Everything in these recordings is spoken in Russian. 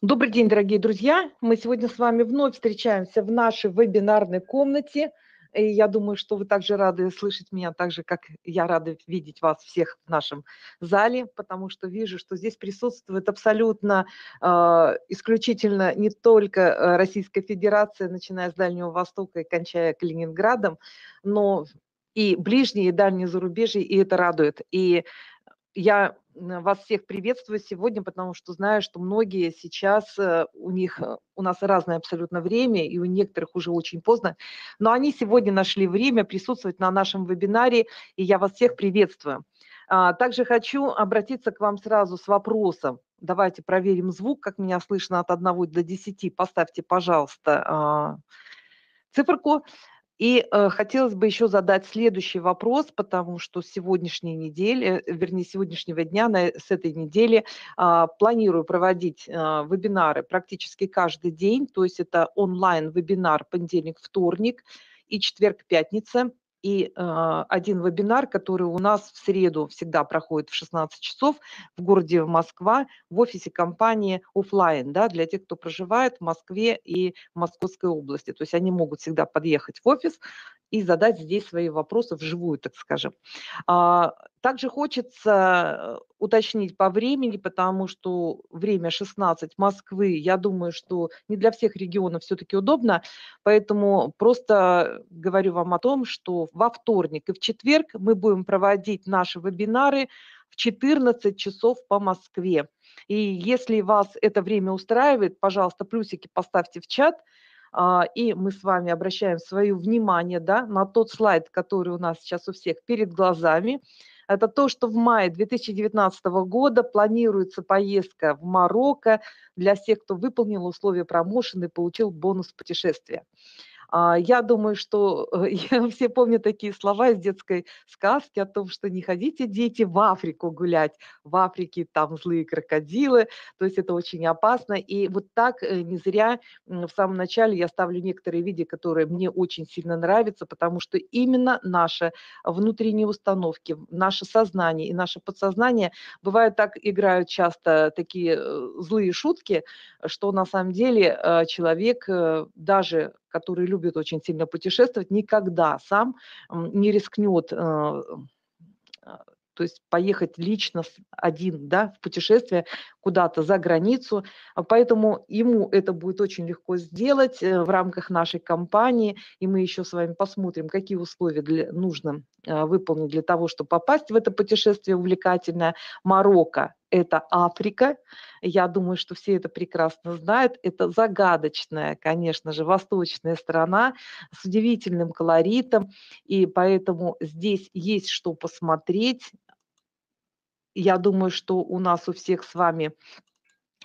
Добрый день, дорогие друзья! Мы сегодня с вами вновь встречаемся в нашей вебинарной комнате. И я думаю, что вы также рады слышать меня, так же, как я рада видеть вас всех в нашем зале, потому что вижу, что здесь присутствует абсолютно э, исключительно не только а, Российская Федерация, начиная с Дальнего Востока и кончая Калининградом, но и ближние, и дальние зарубежья, и это радует. И я э, вас всех приветствую сегодня, потому что знаю, что многие сейчас, э, у них, э, у нас разное абсолютно время, и у некоторых уже очень поздно, но они сегодня нашли время присутствовать на нашем вебинаре, и я вас всех приветствую. А, также хочу обратиться к вам сразу с вопросом. Давайте проверим звук, как меня слышно от 1 до 10. Поставьте, пожалуйста, а, циферку. И э, хотелось бы еще задать следующий вопрос, потому что сегодняшней недели, э, вернее, сегодняшнего дня, на, э, с этой недели э, планирую проводить э, вебинары практически каждый день, то есть это онлайн-вебинар понедельник-вторник и четверг-пятница – и э, один вебинар, который у нас в среду всегда проходит в 16 часов в городе Москва в офисе компании офлайн, да, для тех, кто проживает в Москве и в Московской области. То есть они могут всегда подъехать в офис и задать здесь свои вопросы вживую, так скажем. А, также хочется э, уточнить по времени, потому что время 16 Москвы, я думаю, что не для всех регионов все-таки удобно, поэтому просто говорю вам о том, что во вторник и в четверг мы будем проводить наши вебинары в 14 часов по Москве. И если вас это время устраивает, пожалуйста, плюсики поставьте в чат – а, и мы с вами обращаем свое внимание да, на тот слайд, который у нас сейчас у всех перед глазами. Это то, что в мае 2019 года планируется поездка в Марокко для всех, кто выполнил условия промоушена и получил бонус путешествия. А, я думаю, что э, все помнят такие слова из детской сказки о том, что не ходите, дети, в Африку гулять. В Африке там злые крокодилы, то есть это очень опасно. И вот так э, не зря в самом начале я ставлю некоторые видео, которые мне очень сильно нравятся, потому что именно наши внутренние установки, наше сознание и наше подсознание бывает так играют часто такие э, злые шутки, что на самом деле человек даже который любит очень сильно путешествовать, никогда сам не рискнет э, э, то есть поехать лично один да, в путешествие, куда-то за границу, а поэтому ему это будет очень легко сделать э, в рамках нашей компании, и мы еще с вами посмотрим, какие условия для, нужно э, выполнить для того, чтобы попасть в это путешествие увлекательное. Марокко – это Африка, я думаю, что все это прекрасно знают. Это загадочная, конечно же, восточная страна с удивительным колоритом, и поэтому здесь есть что посмотреть, я думаю что у нас у всех с вами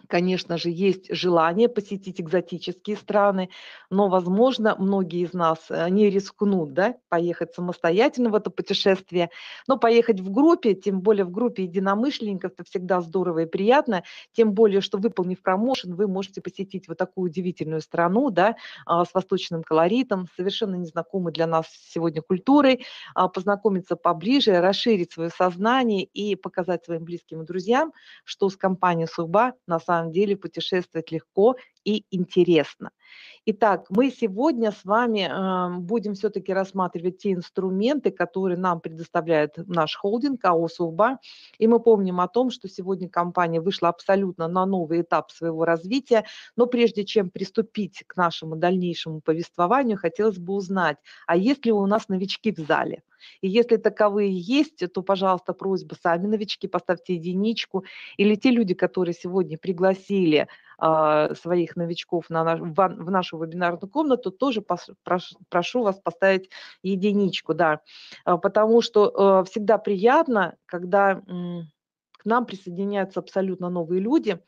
конечно же, есть желание посетить экзотические страны, но, возможно, многие из нас э, не рискнут да, поехать самостоятельно в это путешествие, но поехать в группе, тем более в группе единомышленников, это всегда здорово и приятно, тем более, что выполнив промоушен, вы можете посетить вот такую удивительную страну да, а, с восточным колоритом, совершенно незнакомой для нас сегодня культурой, а, познакомиться поближе, расширить свое сознание и показать своим близким и друзьям, что с компанией СУБА на самом самом деле путешествовать легко и интересно. Итак, мы сегодня с вами эм, будем все-таки рассматривать те инструменты, которые нам предоставляет наш холдинг АО «Сулба». И мы помним о том, что сегодня компания вышла абсолютно на новый этап своего развития. Но прежде чем приступить к нашему дальнейшему повествованию, хотелось бы узнать, а есть ли у нас новички в зале – и если таковые есть, то, пожалуйста, просьба сами новички, поставьте единичку. Или те люди, которые сегодня пригласили э, своих новичков на наш, в, в нашу вебинарную комнату, тоже пос, прош, прошу вас поставить единичку, да. А, потому что э, всегда приятно, когда э, к нам присоединяются абсолютно новые люди,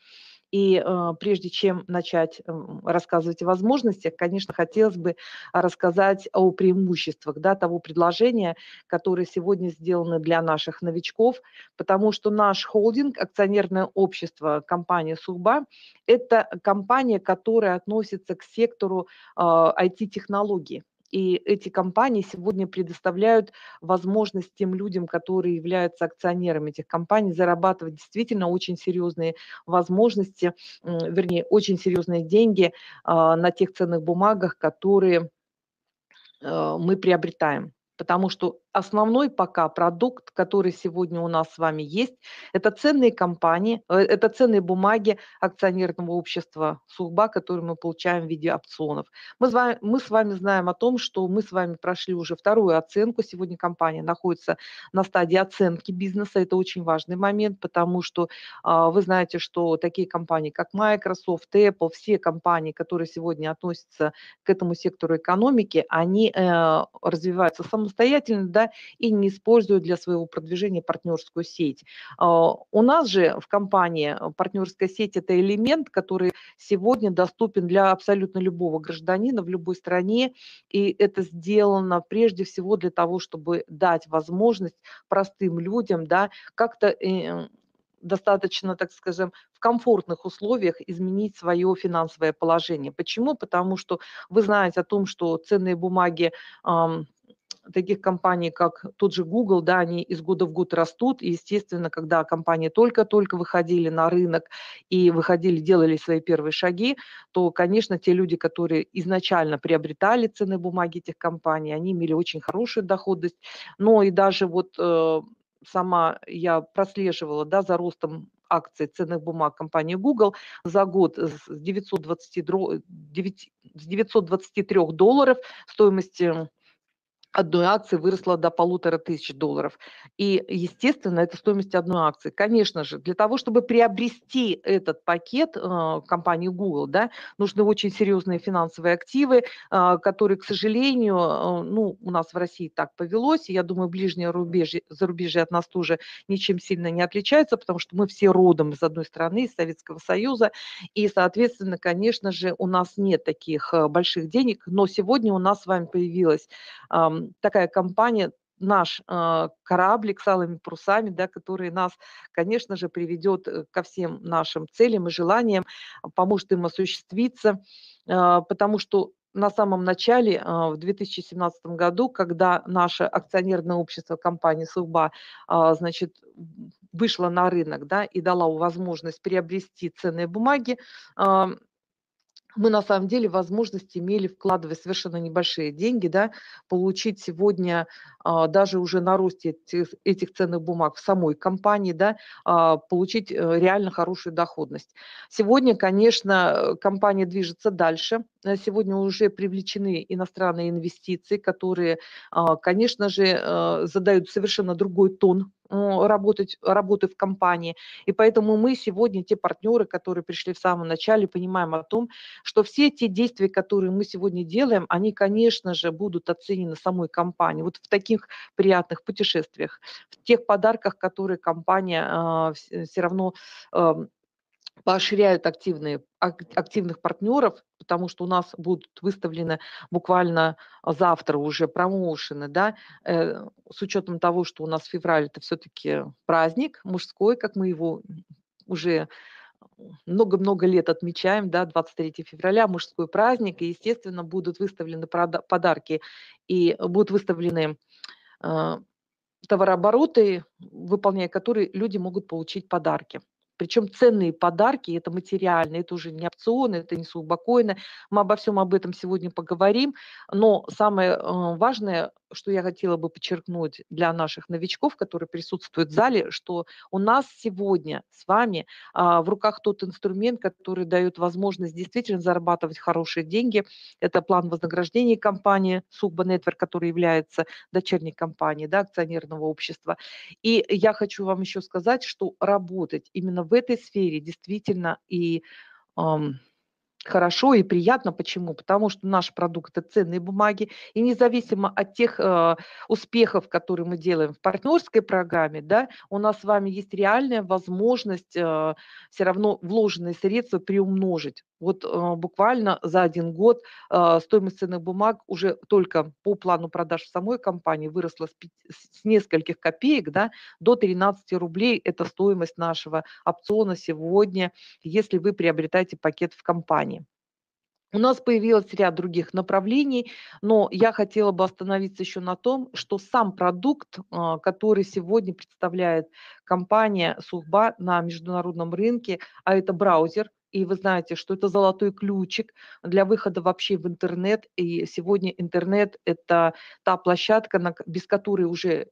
и э, прежде чем начать эм, рассказывать о возможностях, конечно, хотелось бы рассказать о преимуществах да, того предложения, которое сегодня сделано для наших новичков, потому что наш холдинг, акционерное общество компания «Судьба» – это компания, которая относится к сектору IT-технологий. Э, и эти компании сегодня предоставляют возможность тем людям, которые являются акционерами этих компаний, зарабатывать действительно очень серьезные возможности, вернее, очень серьезные деньги а, на тех ценных бумагах, которые э, мы приобретаем. Потому что основной пока продукт, который сегодня у нас с вами есть, это ценные компании, э, это ценные бумаги акционерного общества Сухба, которые мы получаем в виде опционов. Мы с, вами, мы с вами знаем о том, что мы с вами прошли уже вторую оценку. Сегодня компания находится на стадии оценки бизнеса. Это очень важный момент, потому что а, вы знаете, что такие компании, как Microsoft, Apple, все компании, которые сегодня относятся к этому сектору экономики, они э, развиваются самостоятельно, да, и не используют для своего продвижения партнерскую сеть. А, у нас же в компании э, партнерская сеть – это элемент, который сегодня доступен для абсолютно любого гражданина в любой стране, и это сделано прежде всего для того, чтобы дать возможность простым людям да, как-то эм, достаточно, так скажем, в комфортных условиях изменить свое финансовое положение. Почему? Потому что вы знаете о том, что ценные бумаги эм таких компаний, как тот же Google, да, они из года в год растут, и, естественно, когда компании только-только выходили на рынок и выходили, делали свои первые шаги, то, конечно, те люди, которые изначально приобретали ценные бумаги этих компаний, они имели очень хорошую доходность, но и даже вот э, сама я прослеживала, да, за ростом акций ценных бумаг компании Google за год с 923, 9, с 923 долларов стоимости э, одной акции выросла до полутора тысяч долларов. И, естественно, это стоимость одной акции. Конечно же, для того, чтобы приобрести этот пакет э, компании Google, да, нужны очень серьезные финансовые активы, э, которые, к сожалению, э, ну, у нас в России так повелось, и я думаю, ближние рубежи, зарубежье от нас тоже ничем сильно не отличается, потому что мы все родом из одной страны, из Советского Союза, и, соответственно, конечно же, у нас нет таких э, больших денег, но сегодня у нас с вами появилась э, такая компания, наш э, кораблик с алыми парусами, да, который нас, конечно же, приведет э, ко всем нашим целям и желаниям, а, поможет им осуществиться, а, потому что на самом начале, в 2017 году, когда наше акционерное общество компании «Суба» значит, вышло на рынок да, и дала возможность приобрести ценные бумаги, мы на самом деле возможность имели, вкладывая совершенно небольшие деньги, да, получить сегодня а, даже уже на росте этих, ценных бумаг в самой компании, да, а, получить э, реально хорошую доходность. Сегодня, конечно, э, компания движется дальше – сегодня уже привлечены иностранные инвестиции, которые, а, конечно же, э, задают совершенно другой тон работать, работы в компании. И поэтому мы сегодня, те партнеры, которые пришли в самом начале, понимаем о том, что все те действия, которые мы сегодня делаем, они, конечно же, будут оценены самой компанией. Вот в таких приятных путешествиях, в тех подарках, которые компания э, а, все равно э, поощряют активные, активных партнеров, потому что у нас будут выставлены буквально завтра уже промоушены, да, э, с учетом того, что у нас февраль это все-таки праздник мужской, как мы его уже много-много лет отмечаем, да, 23 февраля, мужской праздник, и, естественно, будут выставлены подарки, и будут выставлены э, товарообороты, выполняя которые люди могут получить подарки. Причем ценные подарки, это материальные, это уже не опционы, это не субокойно. Мы обо всем об этом сегодня поговорим. Но самое э, важное что я хотела бы подчеркнуть для наших новичков, которые присутствуют в зале, что у нас сегодня с вами а, в руках тот инструмент, который дает возможность действительно зарабатывать хорошие деньги. Это план вознаграждений компании Сугба Network, который является дочерней компанией да, акционерного общества. И я хочу вам еще сказать, что работать именно в этой сфере действительно и эм, хорошо и приятно. Почему? Потому что наш продукт – это ценные бумаги, и независимо от тех э, успехов, которые мы делаем в партнерской программе, да, у нас с вами есть реальная возможность э, все равно вложенные средства приумножить. Вот а, буквально за один год а, стоимость ценных бумаг уже только по плану продаж самой компании выросла с, с нескольких копеек да, до 13 рублей. Это стоимость нашего опциона сегодня, если вы приобретаете пакет в компании. У нас появилось ряд других направлений, но я хотела бы остановиться еще на том, что сам продукт, а, который сегодня представляет компания Сухба на международном рынке, а это браузер, и вы знаете, что это золотой ключик для выхода вообще в интернет, и сегодня интернет – это та площадка, без которой уже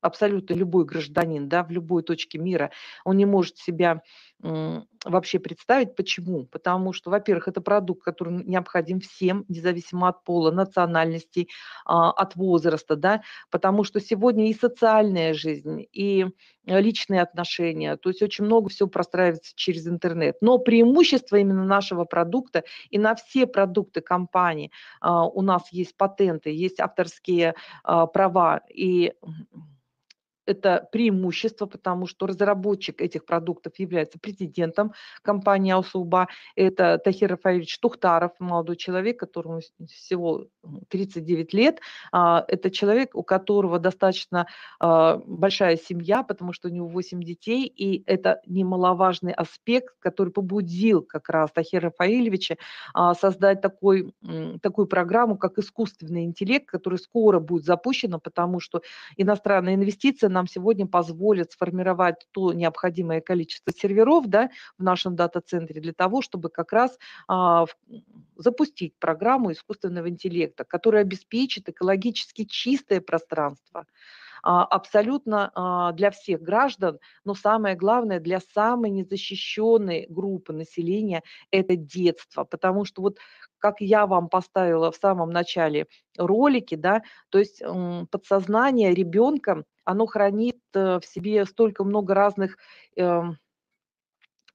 абсолютно любой гражданин, да, в любой точке мира, он не может себя вообще представить. Почему? Потому что, во-первых, это продукт, который необходим всем, независимо от пола, национальностей, а, от возраста, да, потому что сегодня и социальная жизнь, и личные отношения, то есть очень много всего простраивается через интернет. Но преимущество именно нашего продукта и на все продукты компании а, у нас есть патенты, есть авторские а, права и это преимущество, потому что разработчик этих продуктов является президентом компании «Аусулба». Это Тахир Рафаевич Тухтаров, молодой человек, которому всего 39 ну, лет. А, это человек, у которого достаточно а, большая семья, потому что у него 8 детей, и это немаловажный аспект, который побудил как раз Тахира Рафаэльевича а, создать такой, такую программу, как искусственный интеллект, который скоро будет запущен, потому что иностранные инвестиции нам сегодня позволит сформировать то необходимое количество серверов да, в нашем дата-центре для того, чтобы как раз а, запустить программу искусственного интеллекта, которая обеспечит экологически чистое пространство а, абсолютно а, для всех граждан, но самое главное для самой незащищенной группы населения – это детство, потому что вот как я вам поставила в самом начале ролики, да, то есть подсознание ребенка оно хранит э, в себе столько много разных эм,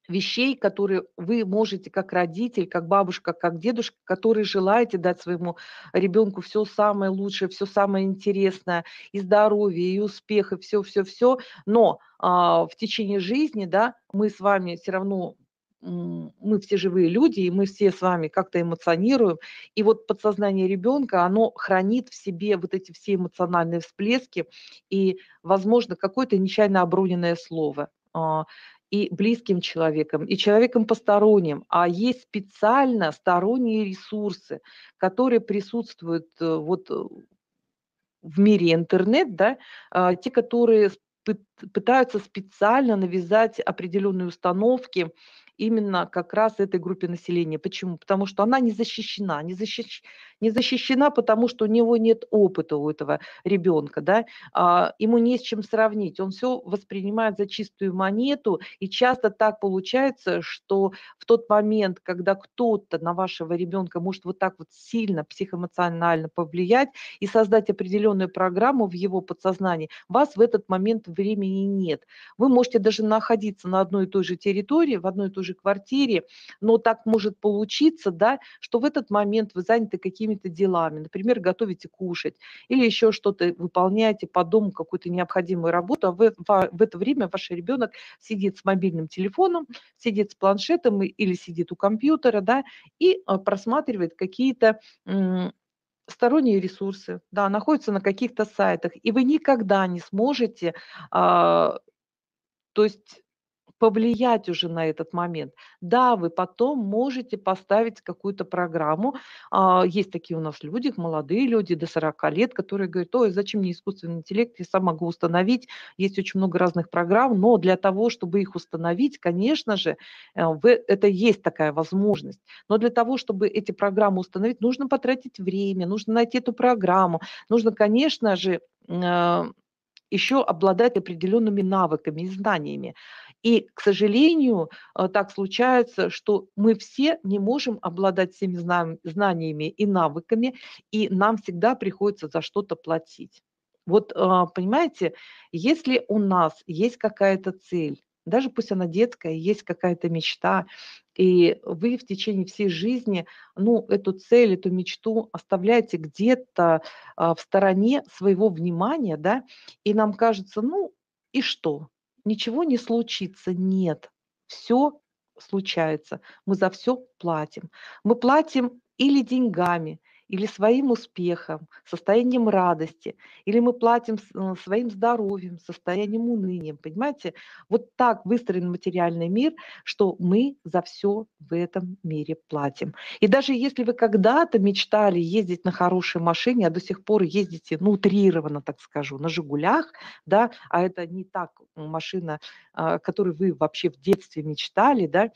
вещей, которые вы можете как родитель, как бабушка, как дедушка, которые желаете дать своему ребенку все самое лучшее, все самое интересное, и здоровье, и успех, и все-все-все. Но а, в течение жизни, да, мы с вами все равно мы все живые люди, и мы все с вами как-то эмоционируем. И вот подсознание ребенка, оно хранит в себе вот эти все эмоциональные всплески и, возможно, какое-то нечаянно оброненное слово а, и близким человеком, и человеком посторонним, а есть специально сторонние ресурсы, которые присутствуют э, вот э, в мире интернет, да, а, те, которые пытаются специально навязать определенные установки именно как раз этой группе населения. Почему? Потому что она не защищена. Не, защищ... не защищена, потому что у него нет опыта у этого ребенка. Да? А, ему не с чем сравнить. Он все воспринимает за чистую монету. И часто так получается, что в тот момент, когда кто-то на вашего ребенка может вот так вот сильно психоэмоционально повлиять и создать определенную программу в его подсознании, вас в этот момент времени и нет. Вы можете даже находиться на одной и той же территории, в одной и той же квартире, но так может получиться, да, что в этот момент вы заняты какими-то делами, например, готовите кушать или еще что-то выполняете по дому какую-то необходимую работу, а в, в, в это время ваш ребенок сидит с мобильным телефоном, сидит с планшетом или сидит у компьютера, да, и э, просматривает какие-то сторонние ресурсы, да, находятся на каких-то сайтах, и вы никогда не сможете, а, то есть повлиять уже на этот момент. Да, вы потом можете поставить какую-то программу. А, есть такие у нас люди, молодые люди до 40 лет, которые говорят, ой, зачем мне искусственный интеллект, я сам могу установить. Есть очень много разных программ, но для того, чтобы их установить, конечно же, э, это есть такая возможность. Но для того, чтобы эти программы установить, нужно потратить время, нужно найти эту программу, нужно, конечно же, э, еще обладать определенными навыками и знаниями. И, к сожалению, э, так случается, что мы все не можем обладать всеми знаниями и навыками, и нам всегда приходится за что-то платить. Вот, э, понимаете, если у нас есть какая-то цель, даже пусть она детская, есть какая-то мечта, и вы в течение всей жизни ну, эту цель, эту мечту оставляете где-то а, в стороне своего внимания, да, и нам кажется, ну и что, ничего не случится, нет, все случается, мы за все платим. Мы платим или деньгами, или своим успехом, состоянием радости, или мы платим э, своим здоровьем, состоянием уныния. Понимаете, вот так выстроен материальный мир, что мы за все в этом мире платим. И даже если вы когда-то мечтали ездить на хорошей машине, а до сих пор ездите, ну, утрированно, так скажу, на «Жигулях», да, а это не так машина, о а, которой вы вообще в детстве мечтали, да,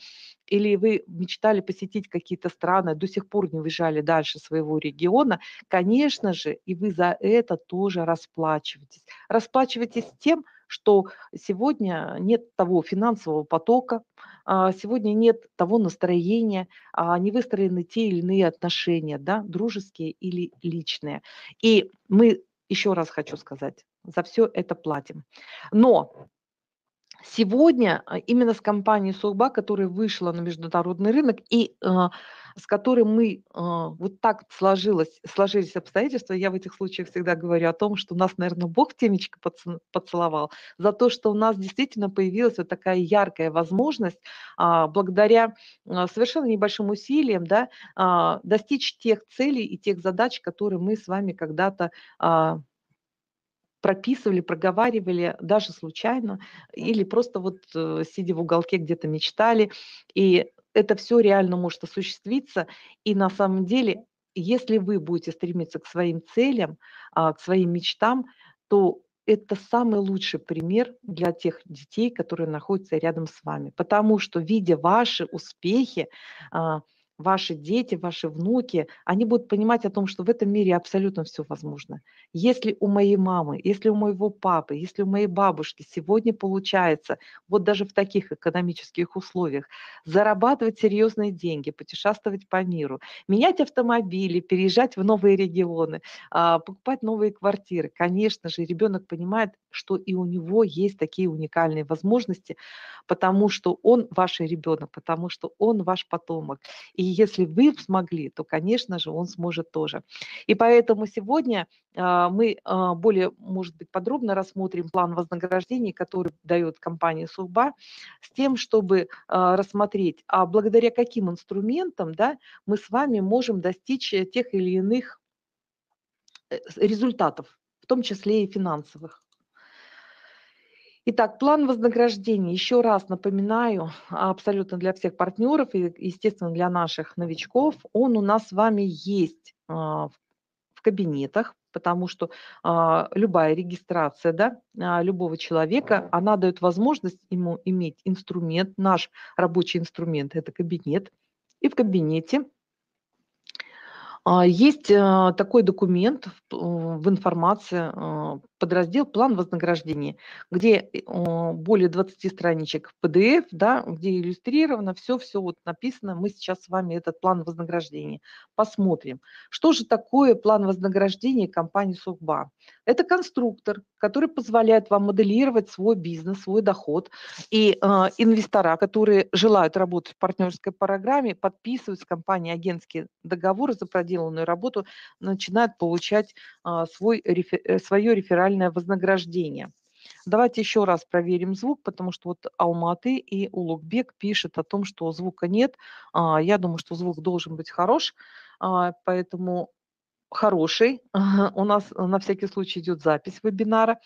или вы мечтали посетить какие-то страны, до сих пор не выезжали дальше своего региона, конечно же, и вы за это тоже расплачиваетесь. Расплачиваетесь тем, что сегодня нет того финансового потока, а, сегодня нет того настроения, а не выстроены те или иные отношения, да, дружеские или личные. И мы, еще раз хочу сказать, за все это платим. Но Сегодня а, именно с компанией Сурба, которая вышла на международный рынок и а, с которой мы а, вот так сложилось, сложились обстоятельства, я в этих случаях всегда говорю о том, что нас, наверное, Бог темечко поцеловал, за то, что у нас действительно появилась вот такая яркая возможность благодаря совершенно небольшим усилиям да, достичь тех целей и тех задач, которые мы с вами когда-то прописывали, проговаривали даже случайно, или просто вот э, сидя в уголке где-то мечтали. И это все реально может осуществиться. И на самом деле, если вы будете стремиться к своим целям, а, к своим мечтам, то это самый лучший пример для тех детей, которые находятся рядом с вами. Потому что, видя ваши успехи, а, ваши дети, ваши внуки, они будут понимать о том, что в этом мире абсолютно все возможно. Если у моей мамы, если у моего папы, если у моей бабушки сегодня получается, вот даже в таких экономических условиях, зарабатывать серьезные деньги, путешествовать по миру, менять автомобили, переезжать в новые регионы, а, покупать новые квартиры, конечно же, ребенок понимает, что и у него есть такие уникальные возможности, потому что он ваш ребенок, потому что он ваш потомок. И если вы смогли, то, конечно же, он сможет тоже. И поэтому сегодня а, мы а, более, может быть, подробно рассмотрим план вознаграждений, который дает компания «Судьба», с тем, чтобы а, рассмотреть, а благодаря каким инструментам да, мы с вами можем достичь э, тех или иных э, результатов, в том числе и финансовых. Итак, план вознаграждения. Еще раз напоминаю, а, абсолютно для всех партнеров и, естественно, для наших новичков, он у нас с вами есть а, в кабинетах, потому что а, любая регистрация да, любого человека, она дает возможность ему иметь инструмент, наш рабочий инструмент – это кабинет. И в кабинете а, есть а, такой документ в информации, а, подраздел «План вознаграждения», где э, более 20 страничек PDF, да, где иллюстрировано все-все вот написано. Мы сейчас с вами этот план вознаграждения посмотрим. Что же такое план вознаграждения компании «Сукба»? Это конструктор, который позволяет вам моделировать свой бизнес, свой доход. И э, инвестора, которые желают работать в партнерской программе, подписывают с компанией агентские договоры за проделанную работу, начинают получать а, э, свой, рефер, свое реферальное вознаграждение. Давайте еще раз проверим звук, потому что вот Алматы и Улугбек пишет о том, что звука нет. А, я думаю, что звук должен быть хорош, поэтому хороший. У нас э, на всякий случай идет запись вебинара,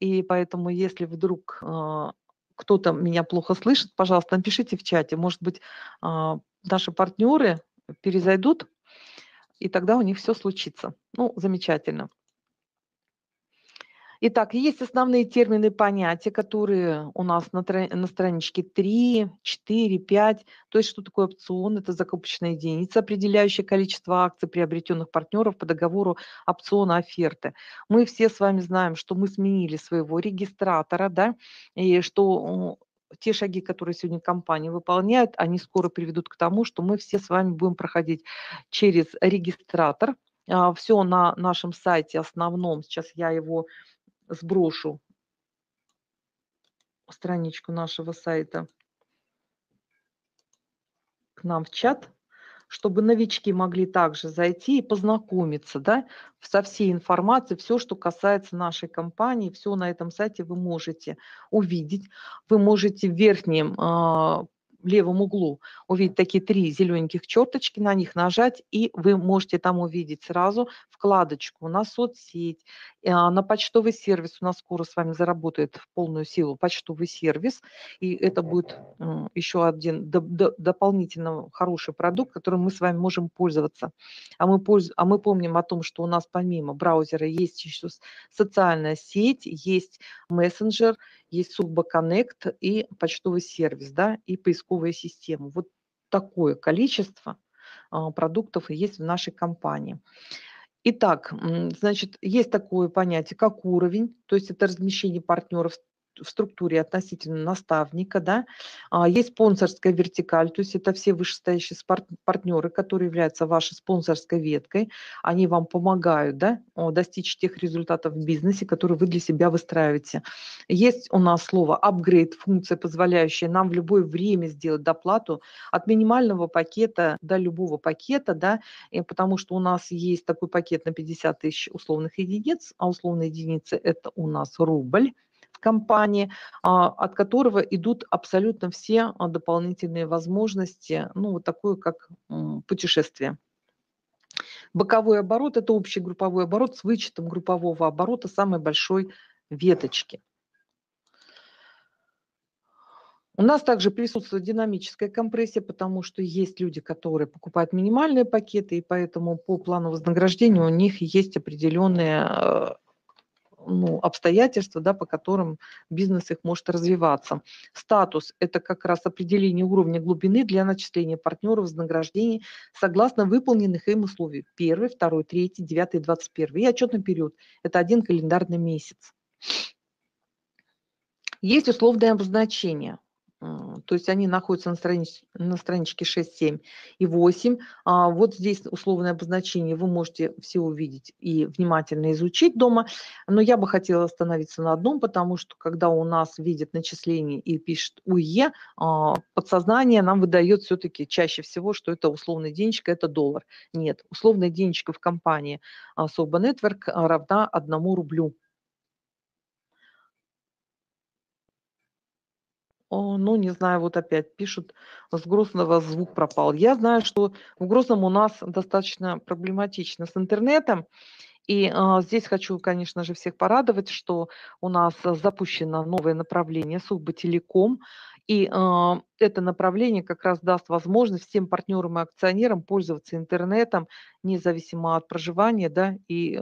и поэтому, если вдруг э, кто-то меня плохо слышит, пожалуйста, напишите в чате. Может быть, а, наши партнеры перезайдут, и тогда у них все случится. Ну, замечательно. Итак, есть основные термины и понятия, которые у нас на, на страничке 3, 4, 5. То есть, что такое опцион? Это закупочная единица, определяющая количество акций приобретенных партнеров по договору опциона оферты. Мы все с вами знаем, что мы сменили своего регистратора, да, и что э, те шаги, которые сегодня компании выполняют, они скоро приведут к тому, что мы все с вами будем проходить через регистратор. А, все на нашем сайте основном, сейчас я его сброшу страничку нашего сайта к нам в чат, чтобы новички могли также зайти и познакомиться да, со всей информацией, все, что касается нашей компании, все на этом сайте вы можете увидеть. Вы можете в верхнем э, левом углу увидеть такие три зелененьких черточки, на них нажать, и вы можете там увидеть сразу вкладочку на соцсеть, э, на почтовый сервис. У нас скоро с вами заработает в полную силу почтовый сервис, и это будет еще один дополнительно хороший продукт, которым мы с вами можем пользоваться. А мы, польз... а мы помним о том, что у нас помимо браузера есть еще социальная сеть, есть мессенджер, есть Subba Connect и почтовый сервис, да, и поисковая система. Вот такое количество а, продуктов есть в нашей компании. Итак, значит, есть такое понятие, как уровень, то есть это размещение партнеров в структуре относительно наставника, да, а, есть спонсорская вертикаль, то есть это все вышестоящие партнеры, которые являются вашей спонсорской веткой, они вам помогают, да, достичь тех результатов в бизнесе, которые вы для себя выстраиваете. Есть у нас слово апгрейд, функция, позволяющая нам в любое время сделать доплату от минимального пакета до любого пакета, да, и потому что у нас есть такой пакет на 50 тысяч условных единиц, а условные единицы – это у нас рубль, компании, а, от которого идут абсолютно все а, дополнительные возможности, ну, вот такое, как путешествие. Боковой оборот – это общий групповой оборот с вычетом группового оборота самой большой веточки. У нас также присутствует динамическая компрессия, потому что есть люди, которые покупают минимальные пакеты, и поэтому по плану вознаграждения у них есть определенные э, ну, обстоятельства, да, по которым бизнес их может развиваться. Статус – это как раз определение уровня глубины для начисления партнеров вознаграждений согласно выполненных им условий. Первый, второй, третий, девятый, двадцать первый. И отчетный период – это один календарный месяц. Есть условное обозначение. А, то есть они находятся на, странич, на страничке 6, 7 и 8. А вот здесь условное обозначение вы можете все увидеть и внимательно изучить дома. Но я бы хотела остановиться на одном, потому что когда у нас видит начисление и пишет УЕ, а, подсознание нам выдает все-таки чаще всего, что это условная денежка, это доллар. Нет, условная денежка в компании Soba а, Network равна 1 рублю. О, ну, не знаю, вот опять пишут, с Грозного звук пропал. Я знаю, что в Грозном у нас достаточно проблематично с интернетом. И э, здесь хочу, конечно же, всех порадовать, что у нас запущено новое направление Сухбателеком. телеком и э, это направление как раз даст возможность всем партнерам и акционерам пользоваться интернетом, независимо от проживания, да, и э,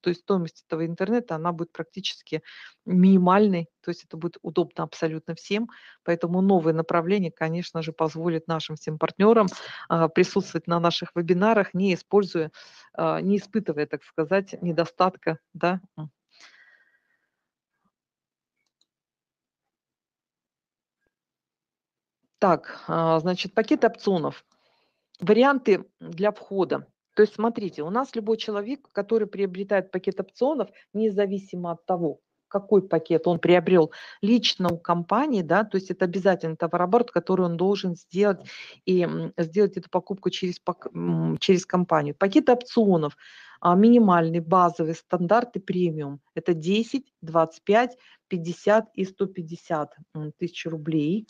то есть стоимость этого интернета, она будет практически минимальной, то есть это будет удобно абсолютно всем, поэтому новое направление, конечно же, позволит нашим всем партнерам э, а, присутствовать на наших вебинарах, не используя, э, не испытывая, так сказать, недостатка, да, Так, а, значит, пакет опционов. Варианты для входа. То есть, смотрите, у нас любой человек, который приобретает пакет опционов, независимо от того, какой пакет он приобрел лично у компании, да, то есть это обязательно товарооборот, который он должен сделать и сделать эту покупку через, через компанию. Пакет опционов, а, минимальный, базовый, стандарт и премиум. Это 10, 25, 50 и 150 тысяч рублей.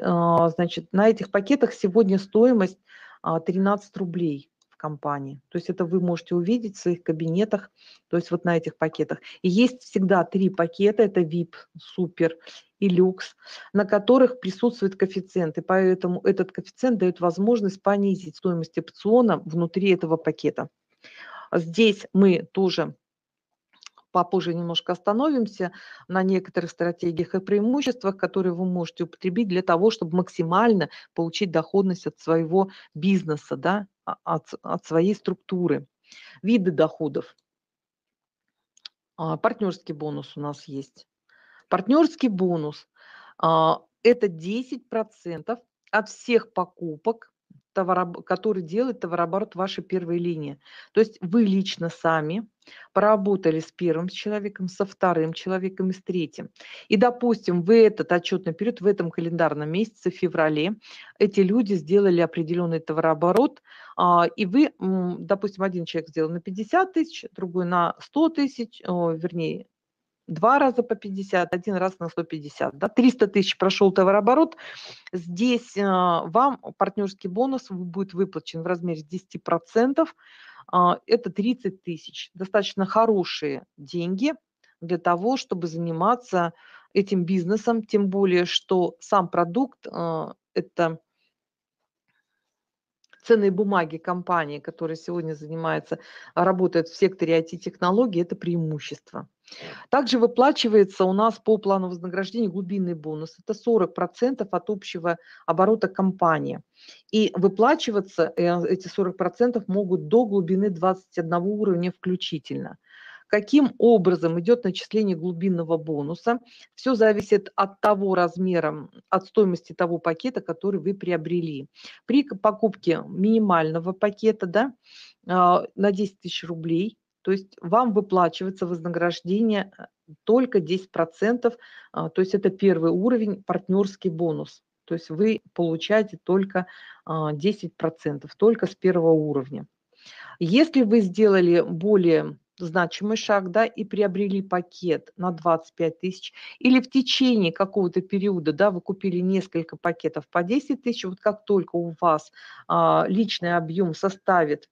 А, значит, на этих пакетах сегодня стоимость 13 а, рублей компании. То есть это вы можете увидеть в своих кабинетах, то есть вот на этих пакетах. И есть всегда три пакета, это VIP, Супер и люкс, на которых присутствует коэффициент, и поэтому этот коэффициент дает возможность понизить стоимость опциона внутри этого пакета. Здесь мы тоже попозже немножко остановимся на некоторых стратегиях и преимуществах, которые вы можете употребить для того, чтобы максимально получить доходность от своего бизнеса, да, от, от своей структуры. Виды доходов. А, Партнерский бонус у нас есть. Партнерский бонус а, – это 10% от всех покупок товароб... который делает товарооборот вашей первой линии. То есть вы лично сами поработали с первым человеком, со вторым человеком и с третьим. И, допустим, в этот отчетный период, в этом календарном месяце, в феврале, эти люди сделали определенный товарооборот, а, и вы, допустим, один человек сделал на 50 тысяч, другой на 100 тысяч, вернее, два раза по 50, один раз на 150. Да? 300 тысяч прошел товарооборот. Здесь а, вам партнерский бонус будет выплачен в размере 10%. А, это 30 тысяч. Достаточно хорошие деньги для того, чтобы заниматься этим бизнесом, тем более, что сам продукт а, – это ценные бумаги компании, которая сегодня занимается, работает в секторе IT-технологий, это преимущество. Также выплачивается у нас по плану вознаграждения глубинный бонус. Это 40% от общего оборота компании. И выплачиваться э, эти 40% могут до глубины 21 уровня включительно каким образом идет начисление глубинного бонуса. Все зависит от того размера, от стоимости того пакета, который вы приобрели. При покупке минимального пакета да, а, на 10 тысяч рублей то есть вам выплачивается вознаграждение э, только 10%, а, то есть это первый уровень, партнерский бонус. То есть вы получаете только 10%, а, только с первого уровня. Если вы сделали более значимый шаг, да, и приобрели пакет на 25 тысяч, или в течение какого-то периода, да, вы купили несколько пакетов по 10 тысяч, вот как только у вас а, личный объем составит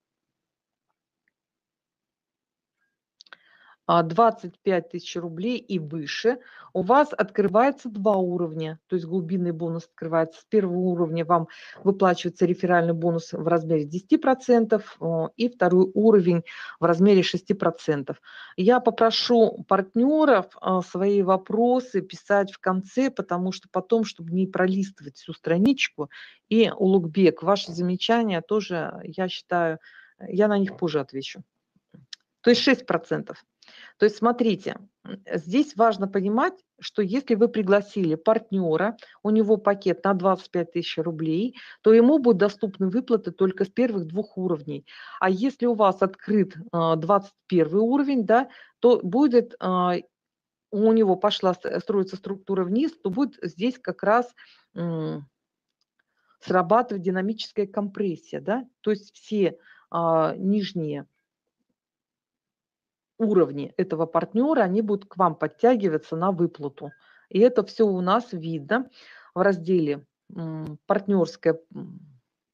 25 а, тысяч рублей и выше, у вас открывается два уровня, то есть глубинный бонус открывается с первого уровня, вам выплачивается реферальный бонус в размере 10% и второй уровень в размере 6%. Я попрошу партнеров а, свои вопросы писать в конце, потому что потом, чтобы не пролистывать всю страничку, и Улугбек, ваши замечания тоже, я считаю, я на них позже отвечу. То есть 6%. То есть смотрите, здесь важно понимать, что если вы пригласили партнера, у него пакет на 25 тысяч рублей, то ему будут доступны выплаты только с первых двух уровней. А если у вас открыт 21 а, уровень, да, то будет а, у него пошла строится структура вниз, то будет здесь как раз срабатывать динамическая компрессия, да, то есть все а, нижние уровни этого партнера, они будут к вам подтягиваться на выплату. И это все у нас видно в разделе партнерская,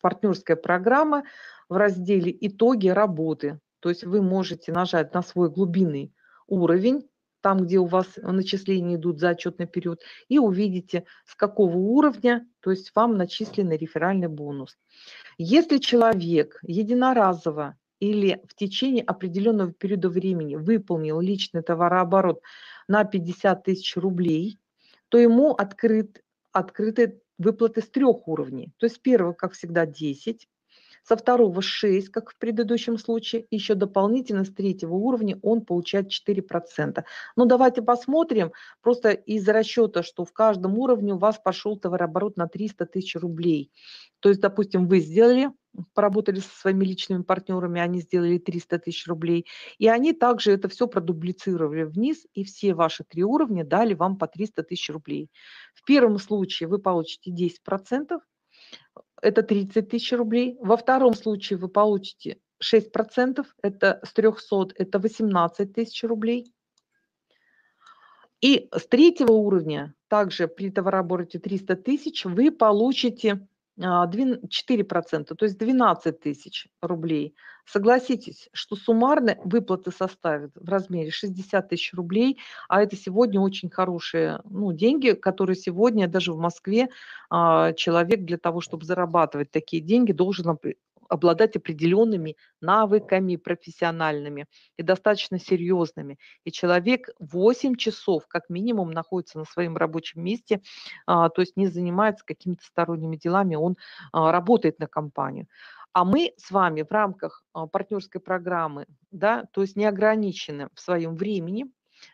партнерская программа, в разделе «Итоги работы». То есть вы можете нажать на свой глубинный уровень, там, где у вас начисления идут за отчетный период, и увидите, с какого уровня, то есть вам начисленный реферальный бонус. Если человек единоразово или в течение определенного периода времени выполнил личный товарооборот на 50 тысяч рублей, то ему открыт, открыты выплаты с трех уровней. То есть первый, как всегда, 10, со второго 6, как в предыдущем случае, еще дополнительно с третьего уровня он получает 4%. Но ну, давайте посмотрим, просто из расчета, что в каждом уровне у вас пошел товарооборот на 300 тысяч рублей. То есть, допустим, вы сделали поработали со своими личными партнерами, они сделали 300 тысяч рублей, и они также это все продублицировали вниз, и все ваши три уровня дали вам по 300 тысяч рублей. В первом случае вы получите 10%, это 30 тысяч рублей. Во втором случае вы получите 6%, это с 300, это 18 тысяч рублей. И с третьего уровня, также при товарообороте 300 тысяч, вы получите 4%, а, то есть 12 тысяч рублей. Согласитесь, что суммарно выплаты составят в размере 60 тысяч рублей, а это сегодня очень хорошие ну, деньги, которые сегодня даже в Москве а, человек для того, чтобы зарабатывать такие деньги, должен обладать определенными навыками профессиональными и достаточно серьезными. И человек 8 часов как минимум находится на своем рабочем месте, а, то есть не занимается какими-то сторонними делами, он а, работает на компанию. А мы с вами в рамках а, партнерской программы, да, то есть не ограничены в своем времени,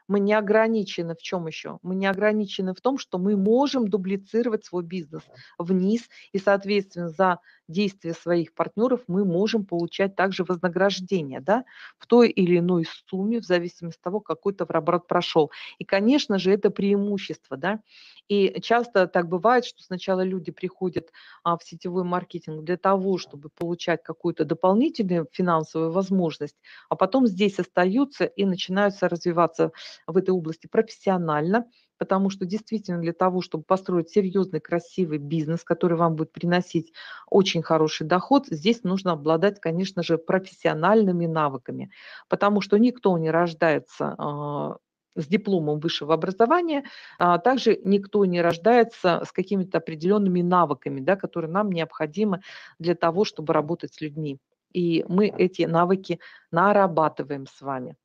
мы не ограничены в чем еще? Мы не ограничены в том, что мы можем дублицировать свой бизнес вниз, и, соответственно, за действия своих партнеров мы можем получать также вознаграждение да, в той или иной сумме, в зависимости от того, какой то товарооборот прошел. И, конечно же, это преимущество. Да? И часто так бывает, что сначала люди приходят а, в сетевой маркетинг для того, чтобы получать какую-то дополнительную финансовую возможность, а потом здесь остаются и начинаются развиваться в этой области профессионально, потому что действительно для того, чтобы построить серьезный, красивый бизнес, который вам будет приносить очень хороший доход, здесь нужно обладать, конечно же, профессиональными навыками, потому что никто не рождается а, с дипломом высшего образования, а также никто не рождается с какими-то определенными навыками, да, которые нам необходимы для того, чтобы работать с людьми. И мы эти навыки нарабатываем с вами.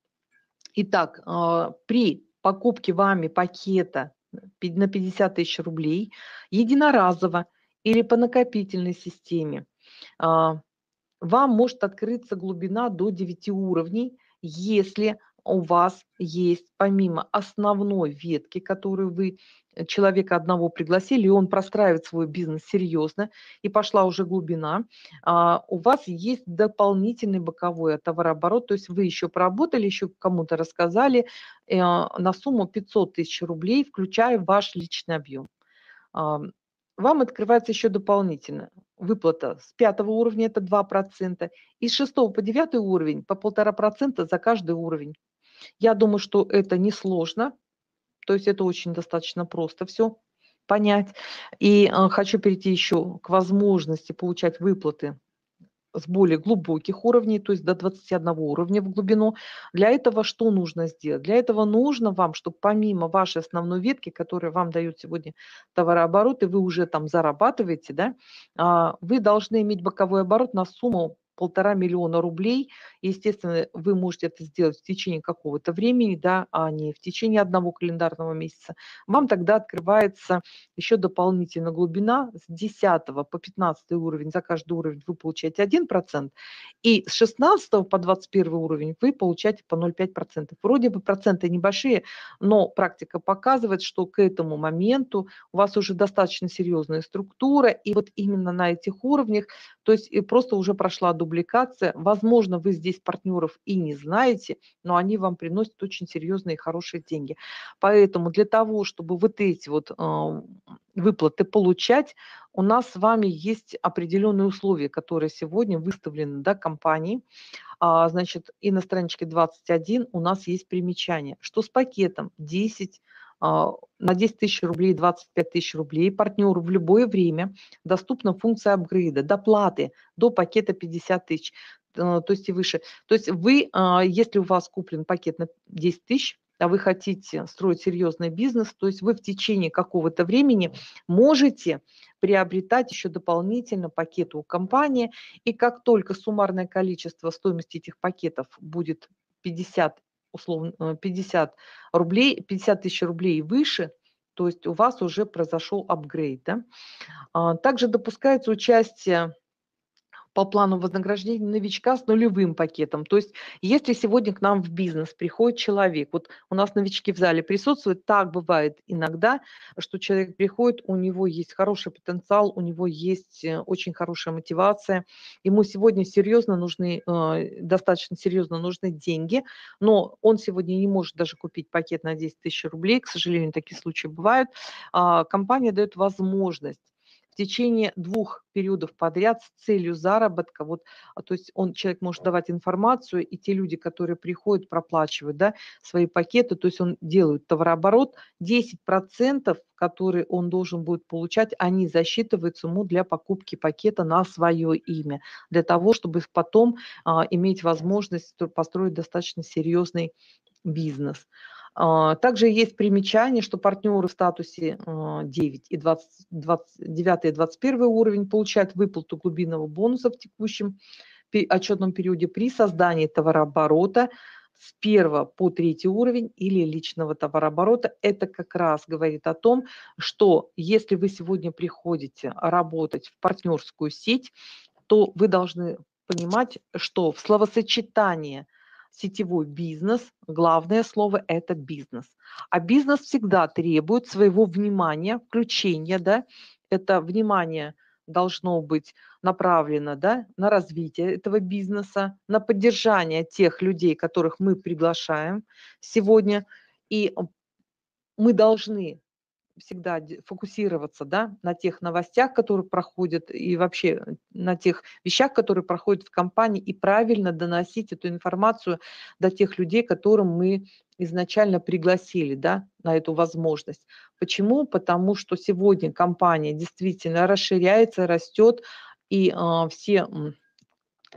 Итак, э, при покупке вами пакета на 50 тысяч рублей единоразово или по накопительной системе э, вам может открыться глубина до 9 уровней, если у вас есть помимо основной ветки, которую вы Э, человека одного пригласили, и он простраивает свой бизнес серьезно, и пошла уже глубина, а, у вас есть дополнительный боковой товарооборот, то есть вы еще поработали, еще кому-то рассказали э, на сумму 500 тысяч рублей, включая ваш личный объем. А, вам открывается еще дополнительно выплата с пятого уровня, это 2%, и с шестого по девятый уровень по полтора процента за каждый уровень. Я думаю, что это несложно, то есть это очень достаточно просто все понять. И э, хочу перейти еще к возможности получать выплаты с более глубоких уровней, то есть до 21 уровня в глубину. Для этого что нужно сделать? Для этого нужно вам, чтобы помимо вашей основной ветки, которая вам дает сегодня товарооборот, и вы уже там зарабатываете, да, а, вы должны иметь боковой оборот на сумму полтора миллиона рублей. Естественно, вы можете это сделать в течение какого-то времени, да, а не в течение одного календарного месяца. Вам тогда открывается еще дополнительно глубина с 10 по 15 уровень. За каждый уровень вы получаете 1%. И с 16 по 21 уровень вы получаете по 0,5%. Вроде бы проценты небольшие, но практика показывает, что к этому моменту у вас уже достаточно серьезная структура, и вот именно на этих уровнях то есть и э, просто уже прошла дубликация. Возможно, вы здесь партнеров и не знаете, но они вам приносят очень серьезные и хорошие деньги. Поэтому для того, чтобы вот эти вот выплаты получать, у нас с вами есть определенные условия, которые сегодня выставлены да, компанией. А, значит, и на страничке 21 у нас есть примечание, что с пакетом 10 а, на 10 тысяч рублей, 25 тысяч рублей партнеру в любое время доступна функция апгрейда, доплаты до пакета 50 тысяч, а, то есть и выше. То есть вы, а, если у вас куплен пакет на 10 тысяч, а вы хотите строить серьезный бизнес, то есть вы в течение какого-то времени можете приобретать еще дополнительно пакеты у компании, и как только суммарное количество стоимости этих пакетов будет 50 условно 50 э, рублей, 50 тысяч рублей и выше, то есть у вас уже произошел апгрейд. Да? А, также допускается участие по плану вознаграждения новичка с нулевым пакетом. То есть если сегодня к нам в бизнес приходит человек, вот у нас новички в зале присутствуют, так бывает иногда, что человек приходит, у него есть хороший потенциал, у него есть э, очень хорошая мотивация, ему сегодня серьезно нужны, э, достаточно серьезно нужны деньги, но он сегодня не может даже купить пакет на 10 тысяч рублей, к сожалению, такие случаи бывают, а, компания дает возможность течение двух периодов подряд с целью заработка. Вот, а, то есть он, человек может давать информацию, и те люди, которые приходят, проплачивают да, свои пакеты, то есть он делает товарооборот, 10%, которые он должен будет получать, они засчитываются ему для покупки пакета на свое имя, для того, чтобы потом а, иметь возможность построить достаточно серьезный бизнес. А, также есть примечание, что партнеры в статусе 9 а, и 20, 20, 9 и 21 уровень получают выплату глубинного бонуса в текущем отчетном периоде при создании товарооборота с 1 по 3 уровень или личного товарооборота. Это как раз говорит о том, что если вы сегодня приходите работать в партнерскую сеть, то вы должны понимать, что в словосочетании – сетевой бизнес, главное слово – это бизнес. А бизнес всегда требует своего внимания, включения, да, это внимание должно быть направлено да, на развитие этого бизнеса, на поддержание тех людей, которых мы приглашаем сегодня. И мы должны всегда фокусироваться да, на тех новостях, которые проходят, и вообще э, на тех вещах, которые проходят в компании, и правильно доносить эту информацию до тех людей, которым мы изначально пригласили да, на эту возможность. Почему? Потому что сегодня компания действительно расширяется, растет, и э, все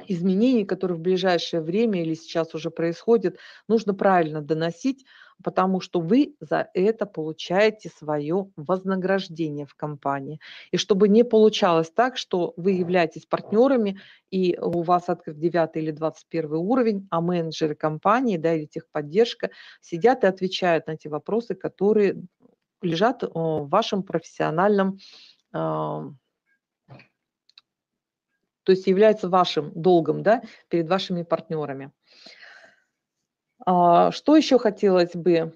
изменения, которые в ближайшее время или сейчас уже происходят, нужно правильно доносить потому что вы за это получаете свое вознаграждение в компании. И чтобы не получалось так, что вы являетесь партнерами, и у вас открыт 9 или 21 уровень, а менеджеры компании да, или техподдержка сидят и отвечают на те вопросы, которые лежат э, в вашем профессиональном а, то есть является вашим долгом да, перед вашими партнерами. А, что еще хотелось бы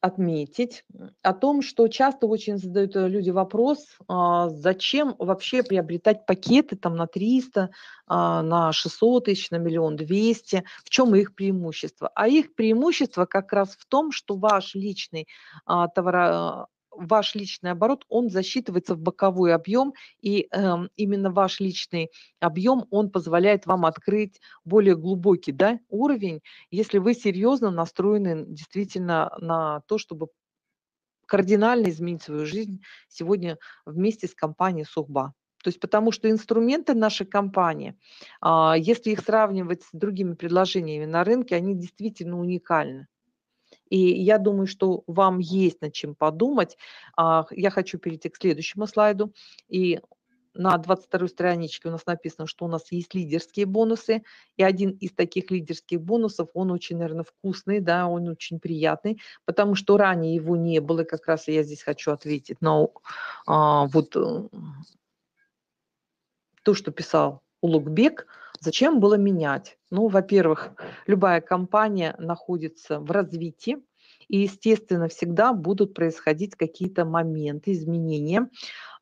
отметить? О том, что часто очень задают э, люди вопрос, а, зачем вообще приобретать пакеты там, на 300, а, на 600 тысяч, на миллион 200, в чем их преимущество? А их преимущество как раз в том, что ваш личный товаро ваш личный оборот, он засчитывается в боковой объем, и э, именно ваш личный объем, он позволяет вам открыть более глубокий да, уровень, если вы серьезно настроены действительно на то, чтобы кардинально изменить свою жизнь сегодня вместе с компанией «Сухба». То есть потому что инструменты нашей компании, а, если их сравнивать с другими предложениями на рынке, они действительно уникальны. И я думаю, что вам есть над чем подумать. А, я хочу перейти к следующему слайду. И на 22 страничке у нас написано, что у нас есть лидерские бонусы, и один из таких лидерских бонусов, он очень, наверное, вкусный, да, он очень приятный, потому что ранее его не было, и как раз я здесь хочу ответить на а, вот э, то, что писал Улукбек, Зачем было менять? Ну, во-первых, любая компания находится в развитии, и, естественно, всегда будут происходить какие-то моменты, изменения,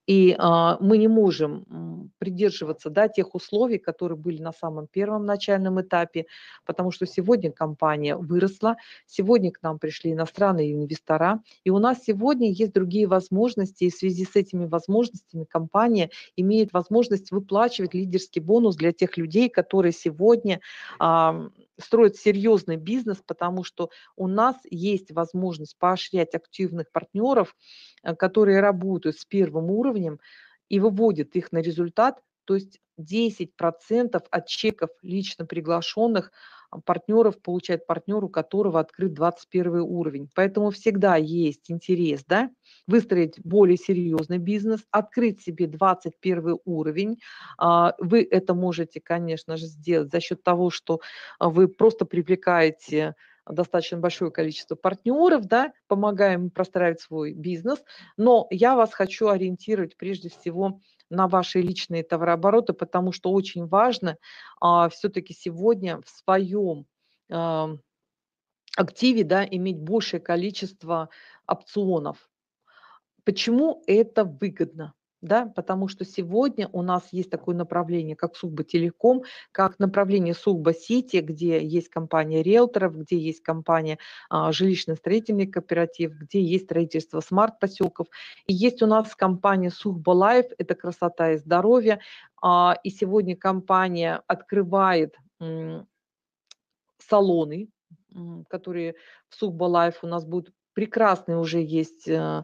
и а, мы не можем придерживаться да, тех условий, которые были на самом первом начальном этапе, потому что сегодня компания выросла, сегодня к нам пришли иностранные инвестора, и у нас сегодня есть другие возможности, и в связи с этими возможностями компания имеет возможность выплачивать лидерский бонус для тех людей, которые сегодня а, строят серьезный бизнес, потому что у нас есть возможность поощрять активных партнеров, э, которые работают с первым уровнем и выводят их на результат, то есть 10% от чеков лично приглашенных – а, партнеров получает партнер, у которого открыт 21 уровень. Поэтому всегда есть интерес, да, выстроить более серьезный бизнес, открыть себе 21 уровень. А, вы это можете, конечно же, сделать за счет того, что а, вы просто привлекаете достаточно большое количество партнеров, да, помогаем им простраивать свой бизнес. Но я вас хочу ориентировать прежде всего на ваши личные товарообороты, потому что очень важно а, все-таки сегодня в своем а, эм, активе да, иметь большее количество опционов. Почему это выгодно? да, потому что сегодня у нас есть такое направление, как Сукба Телеком, как направление Сукба Сити, где есть компания риэлторов, где есть компания а, жилищно-строительный кооператив, где есть строительство смарт-поселков. И есть у нас компания Сукба Лайф, это красота и здоровье. А, и сегодня компания открывает м, салоны, м, которые в Сукба Лайф у нас будут прекрасные уже есть э,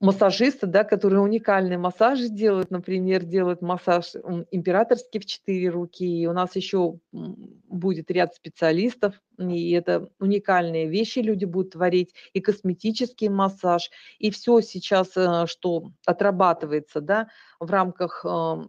массажисты, да, которые уникальные массажи делают, например, делают массаж императорский в четыре руки, и у нас еще будет ряд специалистов, и это уникальные вещи люди будут творить, и косметический массаж, и все сейчас, э, что отрабатывается, да, в рамках э,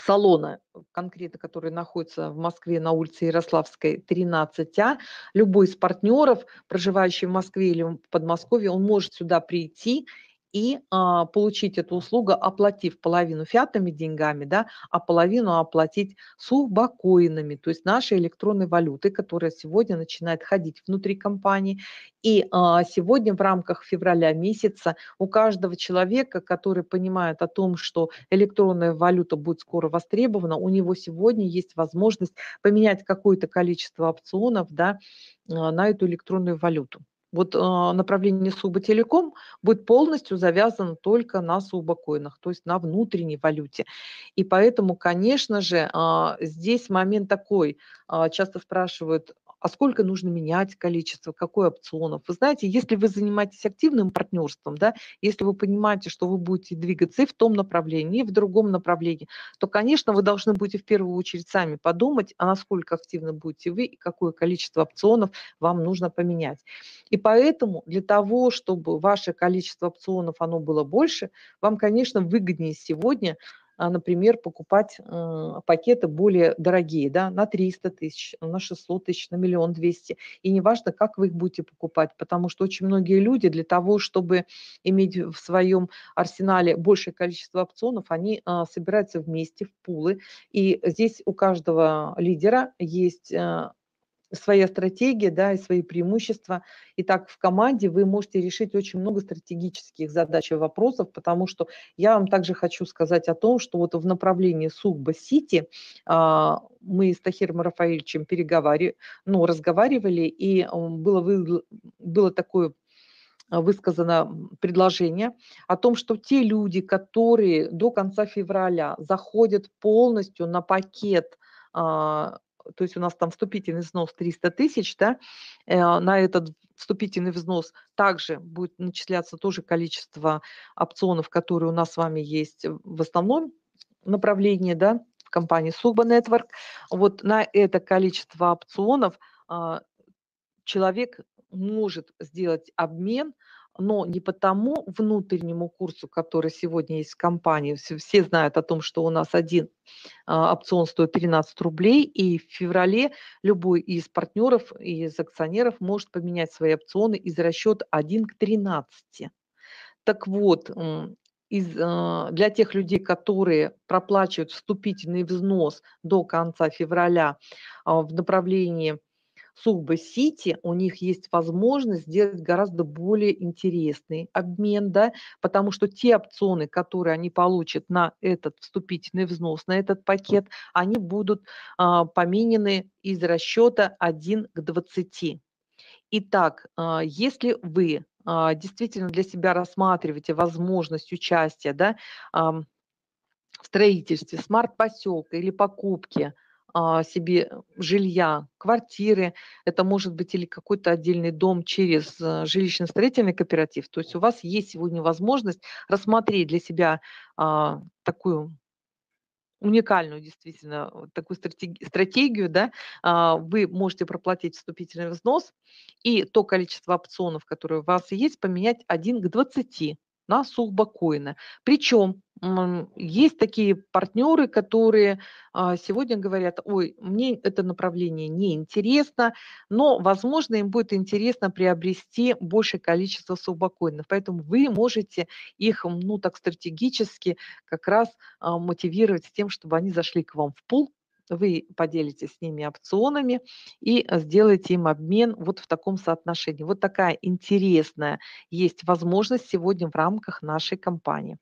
салона, э, конкретно который находится в Москве на улице Ярославской, 13А. Любой из партнеров, проживающий в Москве или в Подмосковье, он может сюда прийти и а, получить эту услугу, оплатив половину фиатными деньгами, да, а половину оплатить субакоинами, то есть нашей электронной валюты, которая сегодня начинает ходить внутри компании. И а, сегодня в рамках февраля месяца у каждого человека, который понимает о том, что электронная валюта будет скоро востребована, у него сегодня есть возможность поменять какое-то количество опционов да, а, на эту электронную валюту вот э, направление Суба Телеком будет полностью завязано только на субокоинах, то есть на внутренней валюте. И поэтому, конечно же, э, здесь момент такой. Э, часто спрашивают, а сколько нужно менять количество, какой опционов. Вы знаете, если вы занимаетесь активным партнерством, да, если вы понимаете, что вы будете двигаться и в том направлении, и в другом направлении, то, конечно, вы должны будете в первую очередь сами подумать, а насколько активно будете вы и какое количество опционов вам нужно поменять. И поэтому для того, чтобы ваше количество опционов оно было больше, вам, конечно, выгоднее сегодня – а, например, покупать пакеты более дорогие, да, на 300 тысяч, на 600 тысяч, на миллион двести. И неважно, как вы их будете покупать, потому что очень многие люди для того, чтобы иметь в своем арсенале большее количество опционов, они а, собираются вместе в пулы. И здесь у каждого лидера есть а, своя стратегия, да, и свои преимущества. И так в команде вы можете решить очень много стратегических задач и вопросов, потому что я вам также хочу сказать о том, что вот в направлении Сукба-Сити а, мы с Тахиром Рафаильевичем переговаривали, ну, разговаривали, и было, вы, было такое а, высказано предложение о том, что те люди, которые до конца февраля заходят полностью на пакет а, то есть у нас там вступительный взнос 300 тысяч, да, э, на этот вступительный взнос также будет начисляться тоже количество опционов, которые у нас с вами есть в основном направлении, да, в компании Suba Network. Вот на это количество опционов а, человек может сделать обмен – но не по тому внутреннему курсу, который сегодня есть в компании. Все, все знают о том, что у нас один а, опцион стоит 13 рублей, и в феврале любой из партнеров и из акционеров может поменять свои опционы из расчета 1 к 13. Так вот, из, а, для тех людей, которые проплачивают вступительный взнос до конца февраля а, в направлении Сувба-Сити у них есть возможность сделать гораздо более интересный обмен, да, потому что те опционы, которые они получат на этот вступительный взнос, на этот пакет, они будут а, поменены из расчета 1 к 20. Итак, а, если вы а, действительно для себя рассматриваете возможность участия да, а, в строительстве смарт-поселка или покупки, а, себе э, жилья, квартиры, это может быть или какой-то отдельный дом через э, жилищно-строительный кооператив. То есть у вас есть сегодня возможность рассмотреть для себя а, такую уникальную действительно такую стратегию, да, а, вы можете проплатить вступительный взнос и то количество опционов, которые у вас есть, поменять один к 20 на сухбакоины. Причем есть такие партнеры, которые а, сегодня говорят, ой, мне это направление не интересно, но, возможно, им будет интересно приобрести большее количество субакоинов. Поэтому вы можете их, ну, так стратегически как раз а, мотивировать с тем, чтобы они зашли к вам в пул вы поделитесь с ними опционами и э, сделаете им обмен вот в таком соотношении. Вот такая интересная есть возможность сегодня в рамках нашей компании.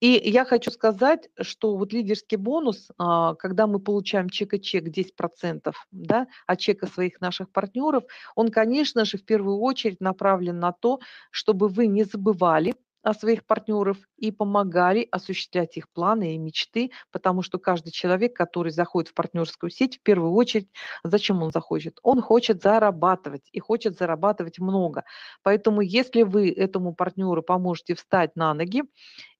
И я хочу сказать, что вот лидерский бонус, а, когда мы получаем чек чека-чек 10% да, от чека своих наших партнеров, он, конечно же, в первую очередь направлен на то, чтобы вы не забывали о своих партнеров и помогали осуществлять их планы и мечты, потому что каждый человек, который заходит в партнерскую сеть, в первую очередь, зачем он захочет? Он хочет зарабатывать и хочет зарабатывать много. Поэтому если вы этому партнеру поможете встать на ноги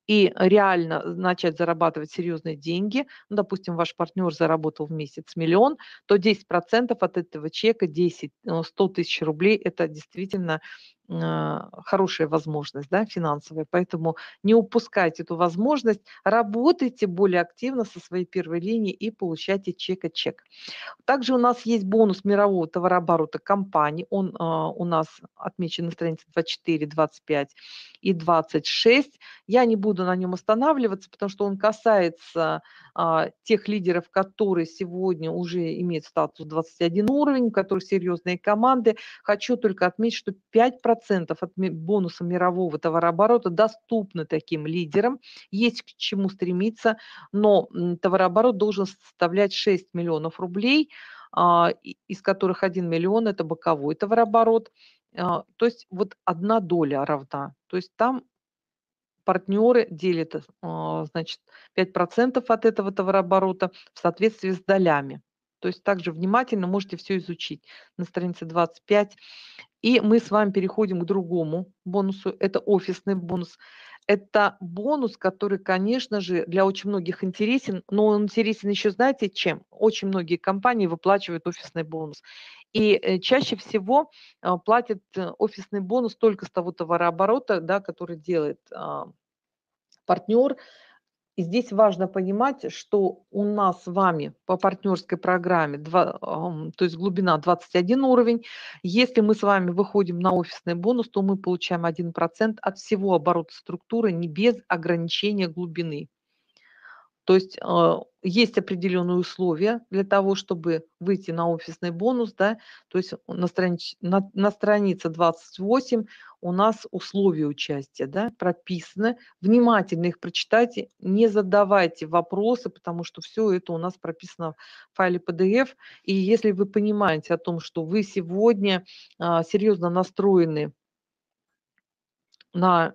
и реально э, начать зарабатывать серьезные деньги, ну, допустим, ваш партнер заработал в месяц миллион, то 10% от этого чека, 10, 100 э, тысяч рублей – это действительно а, хорошая возможность да, финансовая, поэтому не упускайте эту возможность, работайте более активно со своей первой линией и получайте чек от чек. Также у нас есть бонус мирового товарооборота компании, он а, у нас отмечен на странице 24, 25 и 26. Я не буду на нем останавливаться, потому что он касается а, тех лидеров, которые сегодня уже имеют статус 21 уровень, у которых серьезные команды. Хочу только отметить, что 5% процентов от бонуса мирового товарооборота доступны таким лидерам, есть к чему стремиться, но товарооборот должен составлять 6 миллионов рублей, а, из которых 1 миллион – это боковой товарооборот, а, то есть вот одна доля равна. То есть там партнеры делят а, значит, 5% от этого товарооборота в соответствии с долями. То есть также внимательно можете все изучить на странице 25. И мы с вами переходим к другому бонусу. Это офисный бонус. Это бонус, который, конечно же, для очень многих интересен, но он интересен еще, знаете, чем? Очень многие компании выплачивают офисный бонус. И э, чаще всего а, платят э, офисный бонус только с того товарооборота, да, который делает а, партнер, и здесь важно понимать, что у нас с вами по партнерской программе, 2, то есть глубина 21 уровень. Если мы с вами выходим на офисный бонус, то мы получаем 1% от всего оборота структуры не без ограничения глубины. То есть а, есть определенные условия для того, чтобы выйти на офисный бонус, да, то есть на, странич, на, на странице 28 у нас условия участия, да, прописаны, внимательно их прочитайте, не задавайте вопросы, потому что все это у нас прописано в файле PDF, и если вы понимаете о том, что вы сегодня а, серьезно настроены на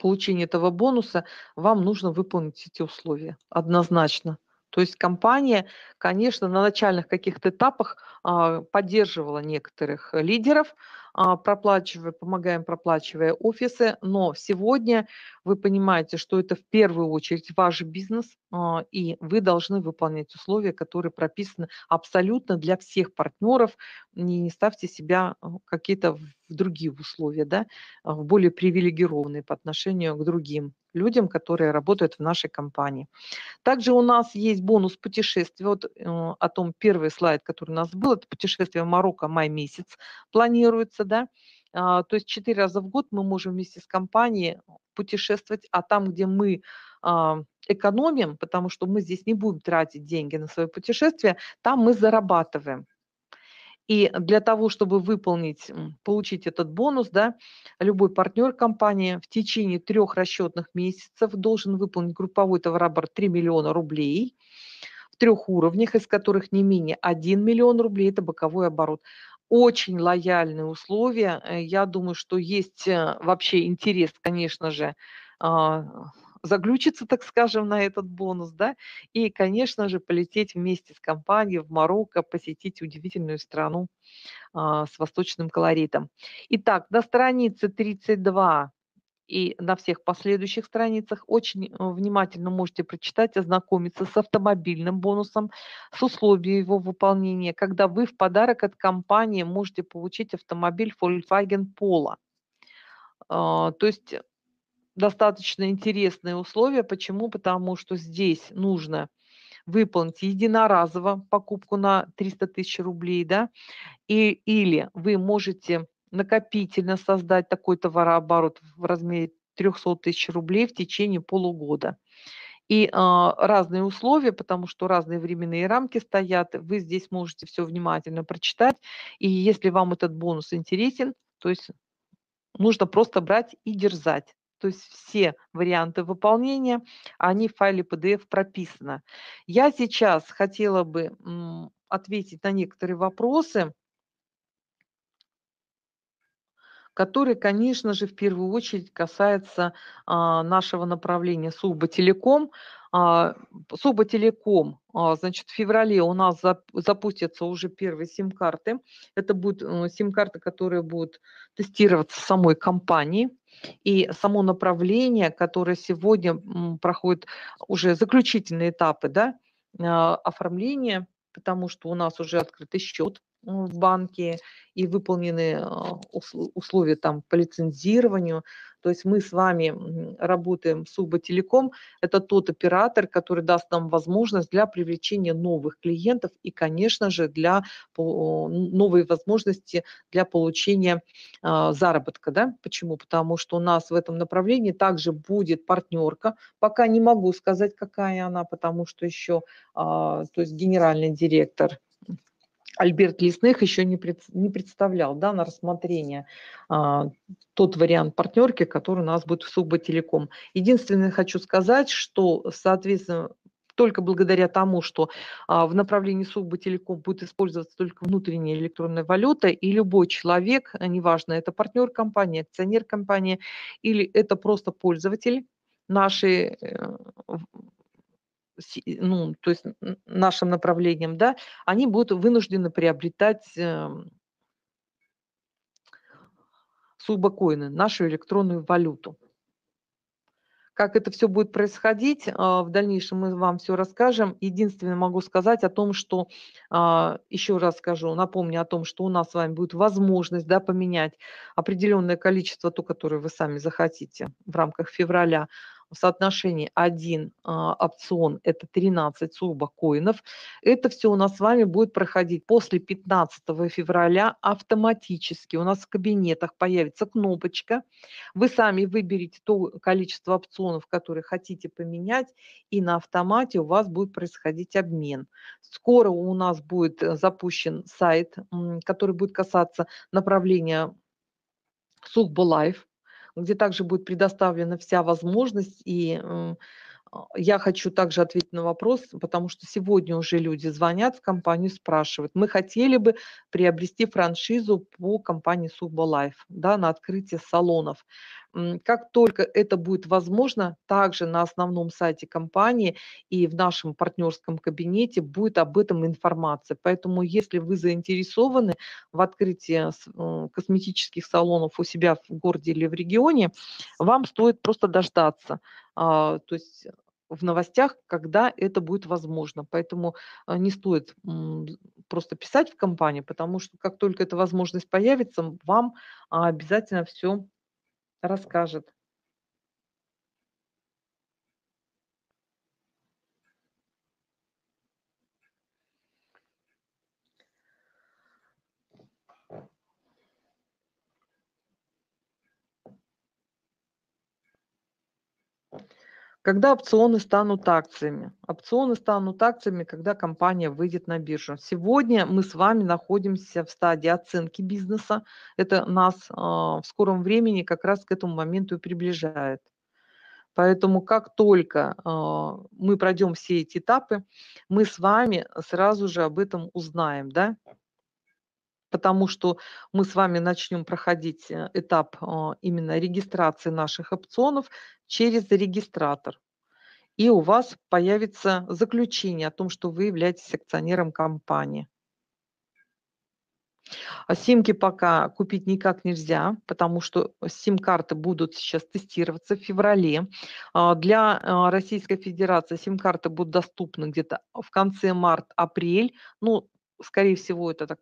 получения этого бонуса вам нужно выполнить эти условия однозначно. То есть компания, конечно, на начальных каких-то этапах а, поддерживала некоторых лидеров, а, проплачивая, помогаем проплачивая офисы, но сегодня вы понимаете, что это в первую очередь ваш бизнес, а, и вы должны выполнять условия, которые прописаны абсолютно для всех партнеров, не, не ставьте себя а, какие-то в другие условия, да, в более привилегированные по отношению к другим людям, которые работают в нашей компании. Также у нас есть бонус путешествий. Вот э, о том первый слайд, который у нас был, это путешествие в Марокко май месяц планируется, да. А, то есть четыре раза в год мы можем вместе с компанией путешествовать, а там, где мы а, экономим, потому что мы здесь не будем тратить деньги на свое путешествие, там мы зарабатываем. И для того, чтобы выполнить, получить этот бонус, да, любой партнер компании в течение трех расчетных месяцев должен выполнить групповой товарооборот 3 миллиона рублей в трех уровнях, из которых не менее 1 миллион рублей – это боковой оборот очень лояльные условия. Э, я думаю, что есть э, вообще интерес, конечно же, а, заглючиться, так скажем, на этот бонус, да, и, конечно же, полететь вместе с компанией в Марокко, посетить удивительную страну а, с восточным колоритом. Итак, на странице 32 и на всех последующих страницах очень э, внимательно можете прочитать, ознакомиться с автомобильным бонусом, с условиями его выполнения, когда вы в подарок от компании можете получить автомобиль Volkswagen Polo. А, то есть достаточно интересные условия. Почему? Потому что здесь нужно выполнить единоразово покупку на 300 тысяч рублей, да, и, или вы можете накопительно создать такой товарооборот в размере 300 тысяч рублей в течение полугода. И э, разные условия, потому что разные временные рамки стоят, вы здесь можете все внимательно прочитать. И если вам этот бонус интересен, то есть нужно просто брать и дерзать то есть все варианты выполнения, а они в файле PDF прописаны. Я сейчас хотела бы ответить на некоторые вопросы, которые, конечно же, в первую очередь касаются а, нашего направления Сулба Телеком, а, Соботелеком, а, значит, в феврале у нас запустятся уже первые сим-карты. Это будут э, сим-карты, которые будут тестироваться самой компанией. И само направление, которое сегодня проходит уже заключительные этапы да, э, оформления, потому что у нас уже открытый счет, в банке и выполнены а, условия там по лицензированию. То есть мы с вами работаем с Уботелеком. Это тот оператор, который даст нам возможность для привлечения новых клиентов и, конечно же, для новой возможности для получения а, заработка. Да? Почему? Потому что у нас в этом направлении также будет партнерка. Пока не могу сказать, какая она, потому что еще а, то есть генеральный директор Альберт Лесных еще не, пред, не представлял да, на рассмотрение а, тот вариант партнерки, который у нас будет в Субботелеком. Единственное, хочу сказать, что, соответственно, только благодаря тому, что а, в направлении Субботелеком будет использоваться только внутренняя электронная валюта, и любой человек, а, неважно, это партнер компании, акционер компании, или это просто пользователь нашей э, ну, то есть нашим направлением, да, они будут вынуждены приобретать эм, субокоины, нашу электронную валюту. Как это все будет происходить, а, в дальнейшем мы вам все расскажем. Единственное могу сказать о том, что, а, еще раз скажу, напомню о том, что у нас с вами будет возможность да, поменять определенное количество, то, которое вы сами захотите в рамках февраля, в соотношении 1 а, опцион – это 13 сурбокоинов. Это все у нас с вами будет проходить после 15 февраля автоматически. У нас в кабинетах появится кнопочка. Вы сами выберете то количество опционов, которые хотите поменять, и на автомате у вас будет происходить обмен. Скоро у нас будет э, запущен сайт, который будет касаться направления Сухбалаев где также будет предоставлена вся возможность. И а, я хочу также ответить на вопрос, потому что сегодня уже люди звонят в компанию, спрашивают. Мы хотели бы приобрести франшизу по компании Суба Лайф да, на открытие салонов. Как только это будет возможно, также на основном сайте компании и в нашем партнерском кабинете будет об этом информация. Поэтому, если вы заинтересованы в открытии э, косметических салонов у себя в городе или в регионе, вам стоит просто дождаться. А, то есть в новостях, когда это будет возможно. Поэтому э, не стоит просто писать в компанию, потому что как только эта возможность появится, вам обязательно все расскажет. Когда опционы станут акциями? Опционы станут акциями, когда компания выйдет на биржу. Сегодня мы с вами находимся в стадии оценки бизнеса. Это нас э, в скором времени как раз к этому моменту и приближает. Поэтому как только э, мы пройдем все эти этапы, мы с вами сразу же об этом узнаем. Да? потому что мы с вами начнем проходить э, этап а, именно регистрации наших опционов через регистратор. И у вас появится заключение о том, что вы являетесь акционером компании. А симки пока купить никак нельзя, потому что сим-карты будут сейчас тестироваться в феврале. А, для Российской Федерации сим-карты будут доступны где-то в конце март-апрель. Ну, скорее всего, это так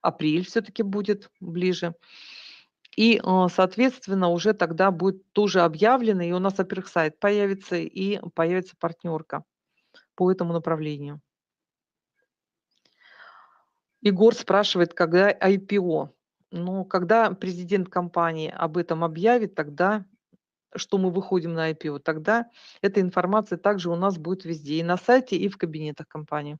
апрель все-таки будет ближе. И, а, соответственно, уже тогда будет тоже объявлено, и у нас, во-первых, сайт появится, и появится партнерка по этому направлению. Егор спрашивает, когда IPO. Ну, когда президент компании об этом объявит, тогда, что мы выходим на IPO, тогда эта информация также у нас будет везде, и на сайте, и в кабинетах компании.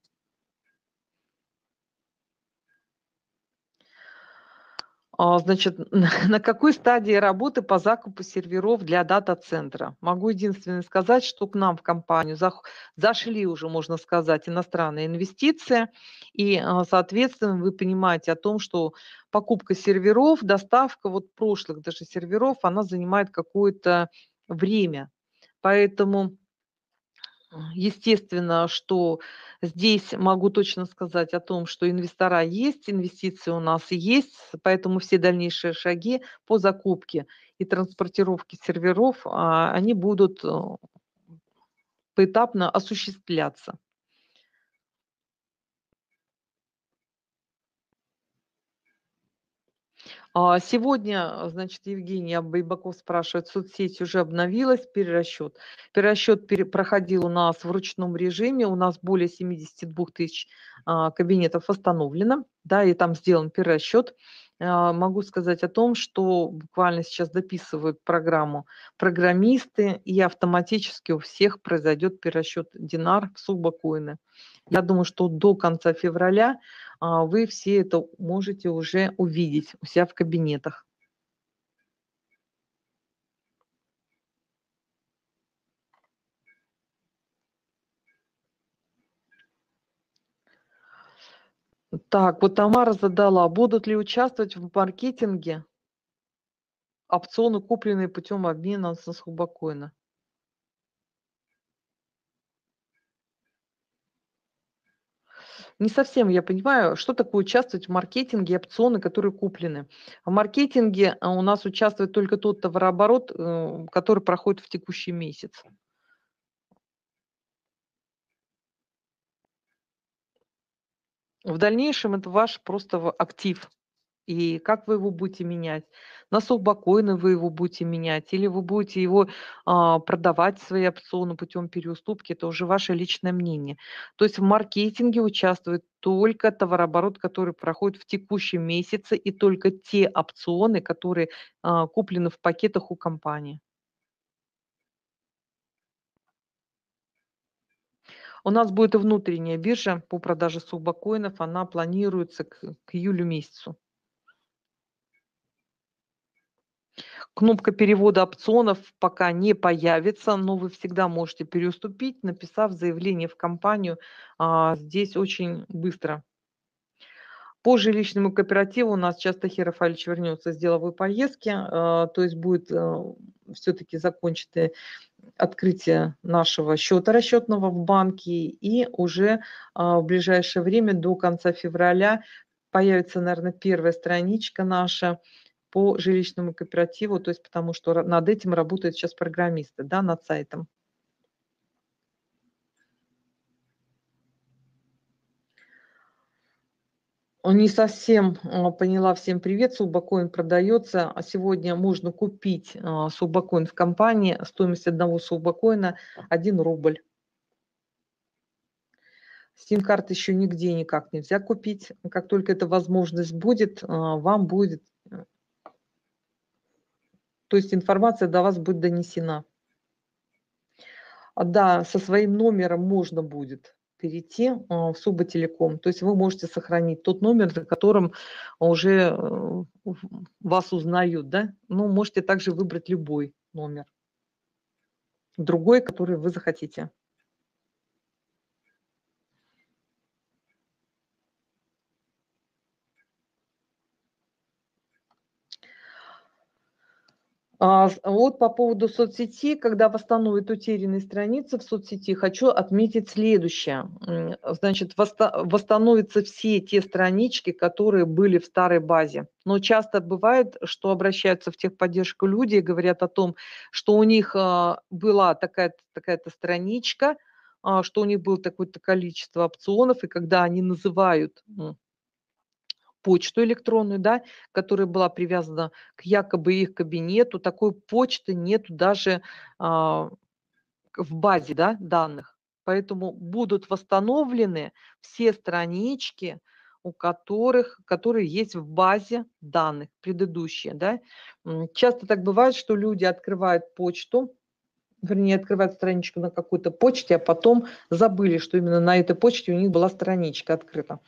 А, значит, на какой стадии работы по закупу серверов для дата-центра? Могу единственное сказать, что к нам в компанию зашли уже, можно сказать, иностранные инвестиции, и, а, соответственно, вы понимаете о том, что покупка серверов, доставка вот прошлых даже серверов, она занимает какое-то время. Поэтому а, естественно, что здесь могу точно сказать о том, что инвестора есть, инвестиции у нас есть, поэтому все дальнейшие шаги по закупке и транспортировке серверов, а, они будут э, поэтапно осуществляться. А, сегодня, значит, Евгения Байбаков спрашивает, соцсеть уже обновилась, перерасчет. Перерасчет проходил у нас в ручном режиме, у нас более 72 тысяч а, кабинетов восстановлено, да, и там сделан перерасчет. А, могу сказать о том, что буквально сейчас дописывают программу программисты, и автоматически у всех произойдет перерасчет динар в субакоины. Я думаю, что до конца февраля а, вы все это можете уже увидеть у себя в кабинетах. Так, вот Тамара задала, а будут ли участвовать в маркетинге опционы, купленные путем обмена с Хубакоина? Не совсем я понимаю, что такое участвовать в маркетинге и опционы, которые куплены. В маркетинге э, у нас участвует только тот товарооборот, э, который проходит в текущий месяц. В дальнейшем это ваш просто актив. И как вы его будете менять? На суббакоины вы его будете менять, или вы будете его а, продавать свои опционы путем переуступки, это уже ваше личное мнение. То есть в маркетинге участвует только товарооборот, который проходит в текущем месяце, и только те опционы, которые а, куплены в пакетах у компании. У нас будет и внутренняя биржа по продаже субакоинов. Она планируется к, к июлю месяцу. Кнопка перевода опционов пока не появится, но вы всегда можете переуступить, написав заявление в компанию. А, здесь очень быстро. По жилищному кооперативу у нас часто Херафалич вернется с деловой поездки, а, то есть будет а, э, все-таки закончены открытия нашего счета расчетного в банке, и уже а, в ближайшее время, до конца февраля, появится, наверное, первая страничка наша по жилищному кооперативу, то есть потому что над этим работают сейчас программисты, да, над сайтом. не совсем а, поняла. Всем привет. Субакоин продается. а Сегодня можно купить а, субакоин в компании. Стоимость одного субакоина 1 рубль. Сим-карт еще нигде никак нельзя купить. Как только эта возможность будет, а, вам будет... Э, то есть информация до вас будет донесена. Да, со своим номером можно будет перейти а, в Субботелеком. То есть вы можете сохранить тот номер, за которым уже э, вас узнают, да? Но можете также выбрать любой номер, другой, который вы захотите. А, вот по поводу соцсети, когда восстановят утерянные страницы в соцсети, хочу отметить следующее. Значит, восстановятся все те странички, которые были в старой базе. Но часто бывает, что обращаются в техподдержку люди и говорят о том, что у них а, была такая-то такая страничка, а, что у них было такое-то количество опционов, и когда они называют почту электронную, да, которая была привязана к якобы их кабинету. Такой почты нет даже а, в базе да, данных. Поэтому будут восстановлены все странички, у которых, которые есть в базе данных, предыдущие. Да? Часто так бывает, что люди открывают почту, вернее, открывают страничку на какой-то почте, а потом забыли, что именно на этой почте у них была страничка открыта.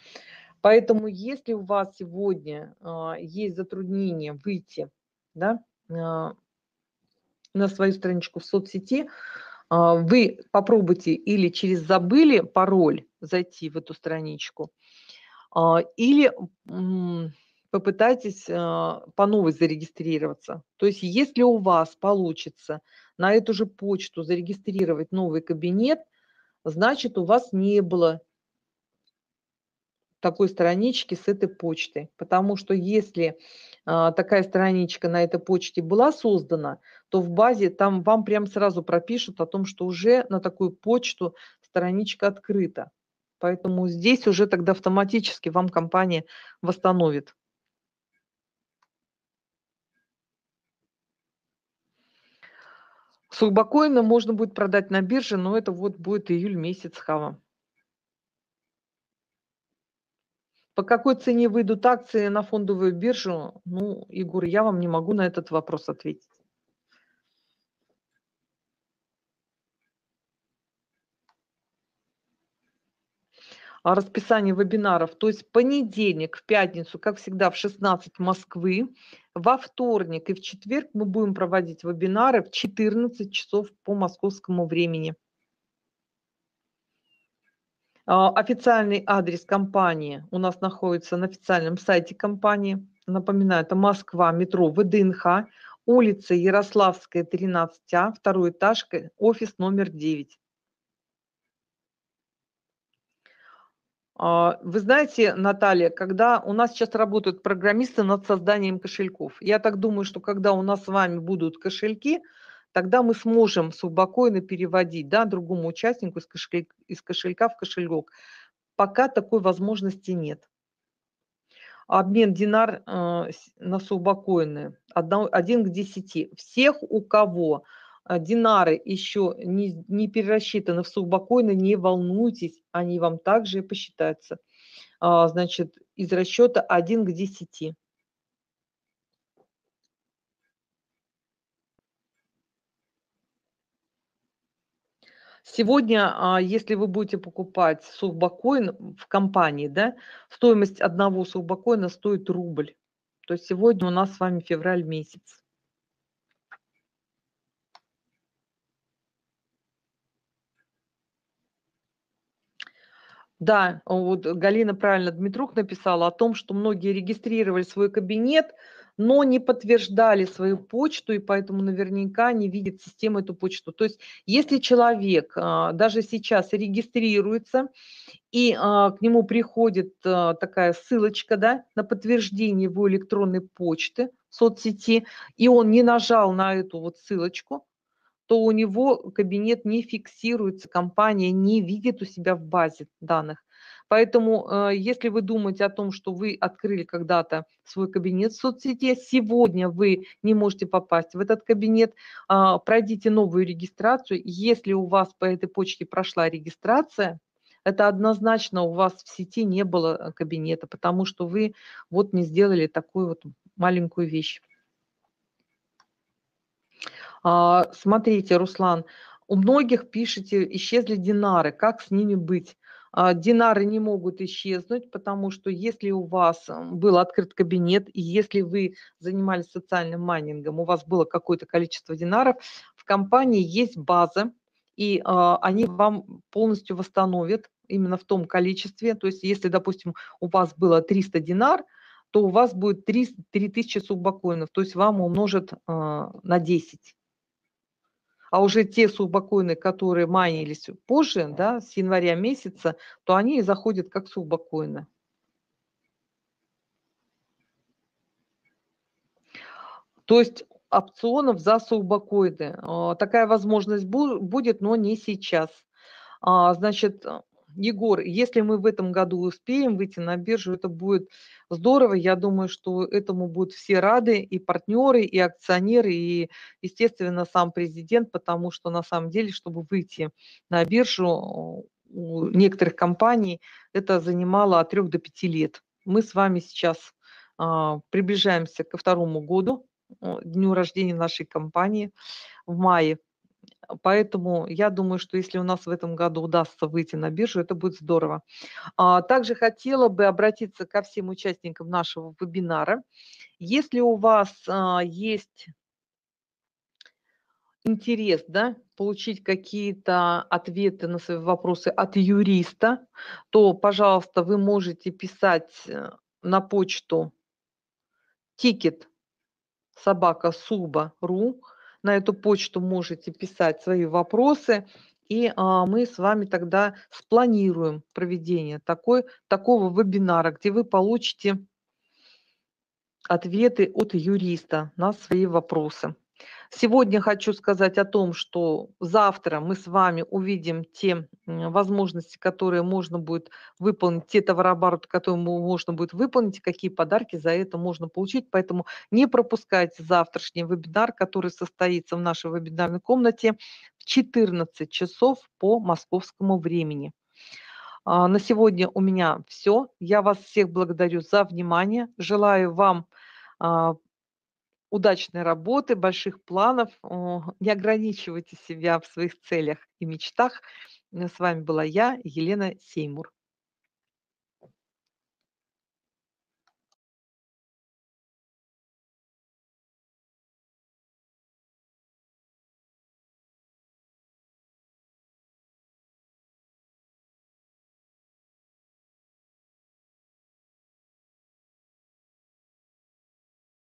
Поэтому, если у вас сегодня а, есть затруднение выйти да, а, на свою страничку в соцсети, а, вы попробуйте или через забыли пароль зайти в эту страничку, или попытайтесь по новой зарегистрироваться. То есть если у вас получится на эту же почту зарегистрировать новый кабинет, значит у вас не было такой страничке с этой почты. Потому что если а, такая страничка на этой почте была создана, то в базе там вам прям сразу пропишут о том, что уже на такую почту страничка открыта. Поэтому здесь уже тогда автоматически вам компания восстановит. Сурбакоина можно будет продать на бирже, но это вот будет июль месяц хава. По какой цене выйдут акции на фондовую биржу? Ну, Егор, я вам не могу на этот вопрос ответить. А расписание вебинаров. То есть понедельник, в пятницу, как всегда, в 16 Москвы. Во вторник и в четверг мы будем проводить вебинары в 14 часов по московскому времени. А, официальный адрес компании у нас находится на официальном сайте компании. Напоминаю, это Москва, метро ВДНХ, улица Ярославская, 13А, второй этаж, офис номер 9. А, вы знаете, Наталья, когда у нас сейчас работают программисты над созданием кошельков, я так думаю, что когда у нас с вами будут кошельки – тогда мы сможем спокойно переводить да, другому участнику из кошелька, из кошелька в кошелек. Пока такой возможности нет. Обмен динар э, на субакоины один к 10. Всех, у кого а, динары еще не, не перерасчитаны в субакоины, не волнуйтесь, они вам также посчитаются. Э, значит, из расчета 1 к 10. Сегодня, а, если вы будете покупать сухбакоин в компании, да, стоимость одного сухбакоина стоит рубль. То есть сегодня у нас с вами февраль месяц. Да, вот Галина правильно Дмитрук написала о том, что многие регистрировали свой кабинет – но не подтверждали свою почту, и поэтому наверняка не видит система эту почту. То есть если человек а, даже сейчас регистрируется, и а, к нему приходит а, такая ссылочка да, на подтверждение его электронной почты в соцсети, и он не нажал на эту вот ссылочку, то у него кабинет не фиксируется, компания не видит у себя в базе данных. Поэтому, э, если вы думаете о том, что вы открыли когда-то свой кабинет в соцсети, сегодня вы не можете попасть в этот кабинет, а, пройдите новую регистрацию. Если у вас по этой почте прошла регистрация, это однозначно у вас в сети не было кабинета, потому что вы вот не сделали такую вот маленькую вещь. А, смотрите, Руслан, у многих пишите исчезли динары, как с ними быть? А, динары не могут исчезнуть, потому что если у вас был открыт кабинет, и если вы занимались социальным майнингом, у вас было какое-то количество динаров, в компании есть база, и а, они вам полностью восстановят именно в том количестве. То есть если, допустим, у вас было 300 динар, то у вас будет 3, 3000 суббакоинов, то есть вам умножат а, на 10 а уже те субакоины, которые майнились позже, да, с января месяца, то они и заходят как субакоины. То есть опционов за субакоины. А, такая возможность будет, но не сейчас. А, значит, Егор, если мы в этом году успеем выйти на биржу, это будет здорово. Я думаю, что этому будут все рады, и партнеры, и акционеры, и, естественно, сам президент, потому что на самом деле, чтобы выйти на биржу у некоторых компаний, это занимало от 3 до 5 лет. Мы с вами сейчас а, приближаемся ко второму году, дню рождения нашей компании в мае. Поэтому я думаю, что если у нас в этом году удастся выйти на биржу, это будет здорово. А, также хотела бы обратиться ко всем участникам нашего вебинара. Если у вас а, есть интерес, да, получить какие-то ответы на свои вопросы от юриста, то, пожалуйста, вы можете писать э, на почту тикет собака суба.ру на эту почту можете писать свои вопросы, и а, мы с вами тогда спланируем проведение такой, такого вебинара, где вы получите ответы от юриста на свои вопросы. Сегодня хочу сказать о том, что завтра мы с вами увидим те возможности, которые можно будет выполнить, те товарообороты, которые можно будет выполнить, какие подарки за это можно получить. Поэтому не пропускайте завтрашний вебинар, который состоится в нашей вебинарной комнате в 14 часов по московскому времени. А, на сегодня у меня все. Я вас всех благодарю за внимание. Желаю вам а, удачной работы, больших планов. Не ограничивайте себя в своих целях и мечтах. С вами была я, Елена Сеймур.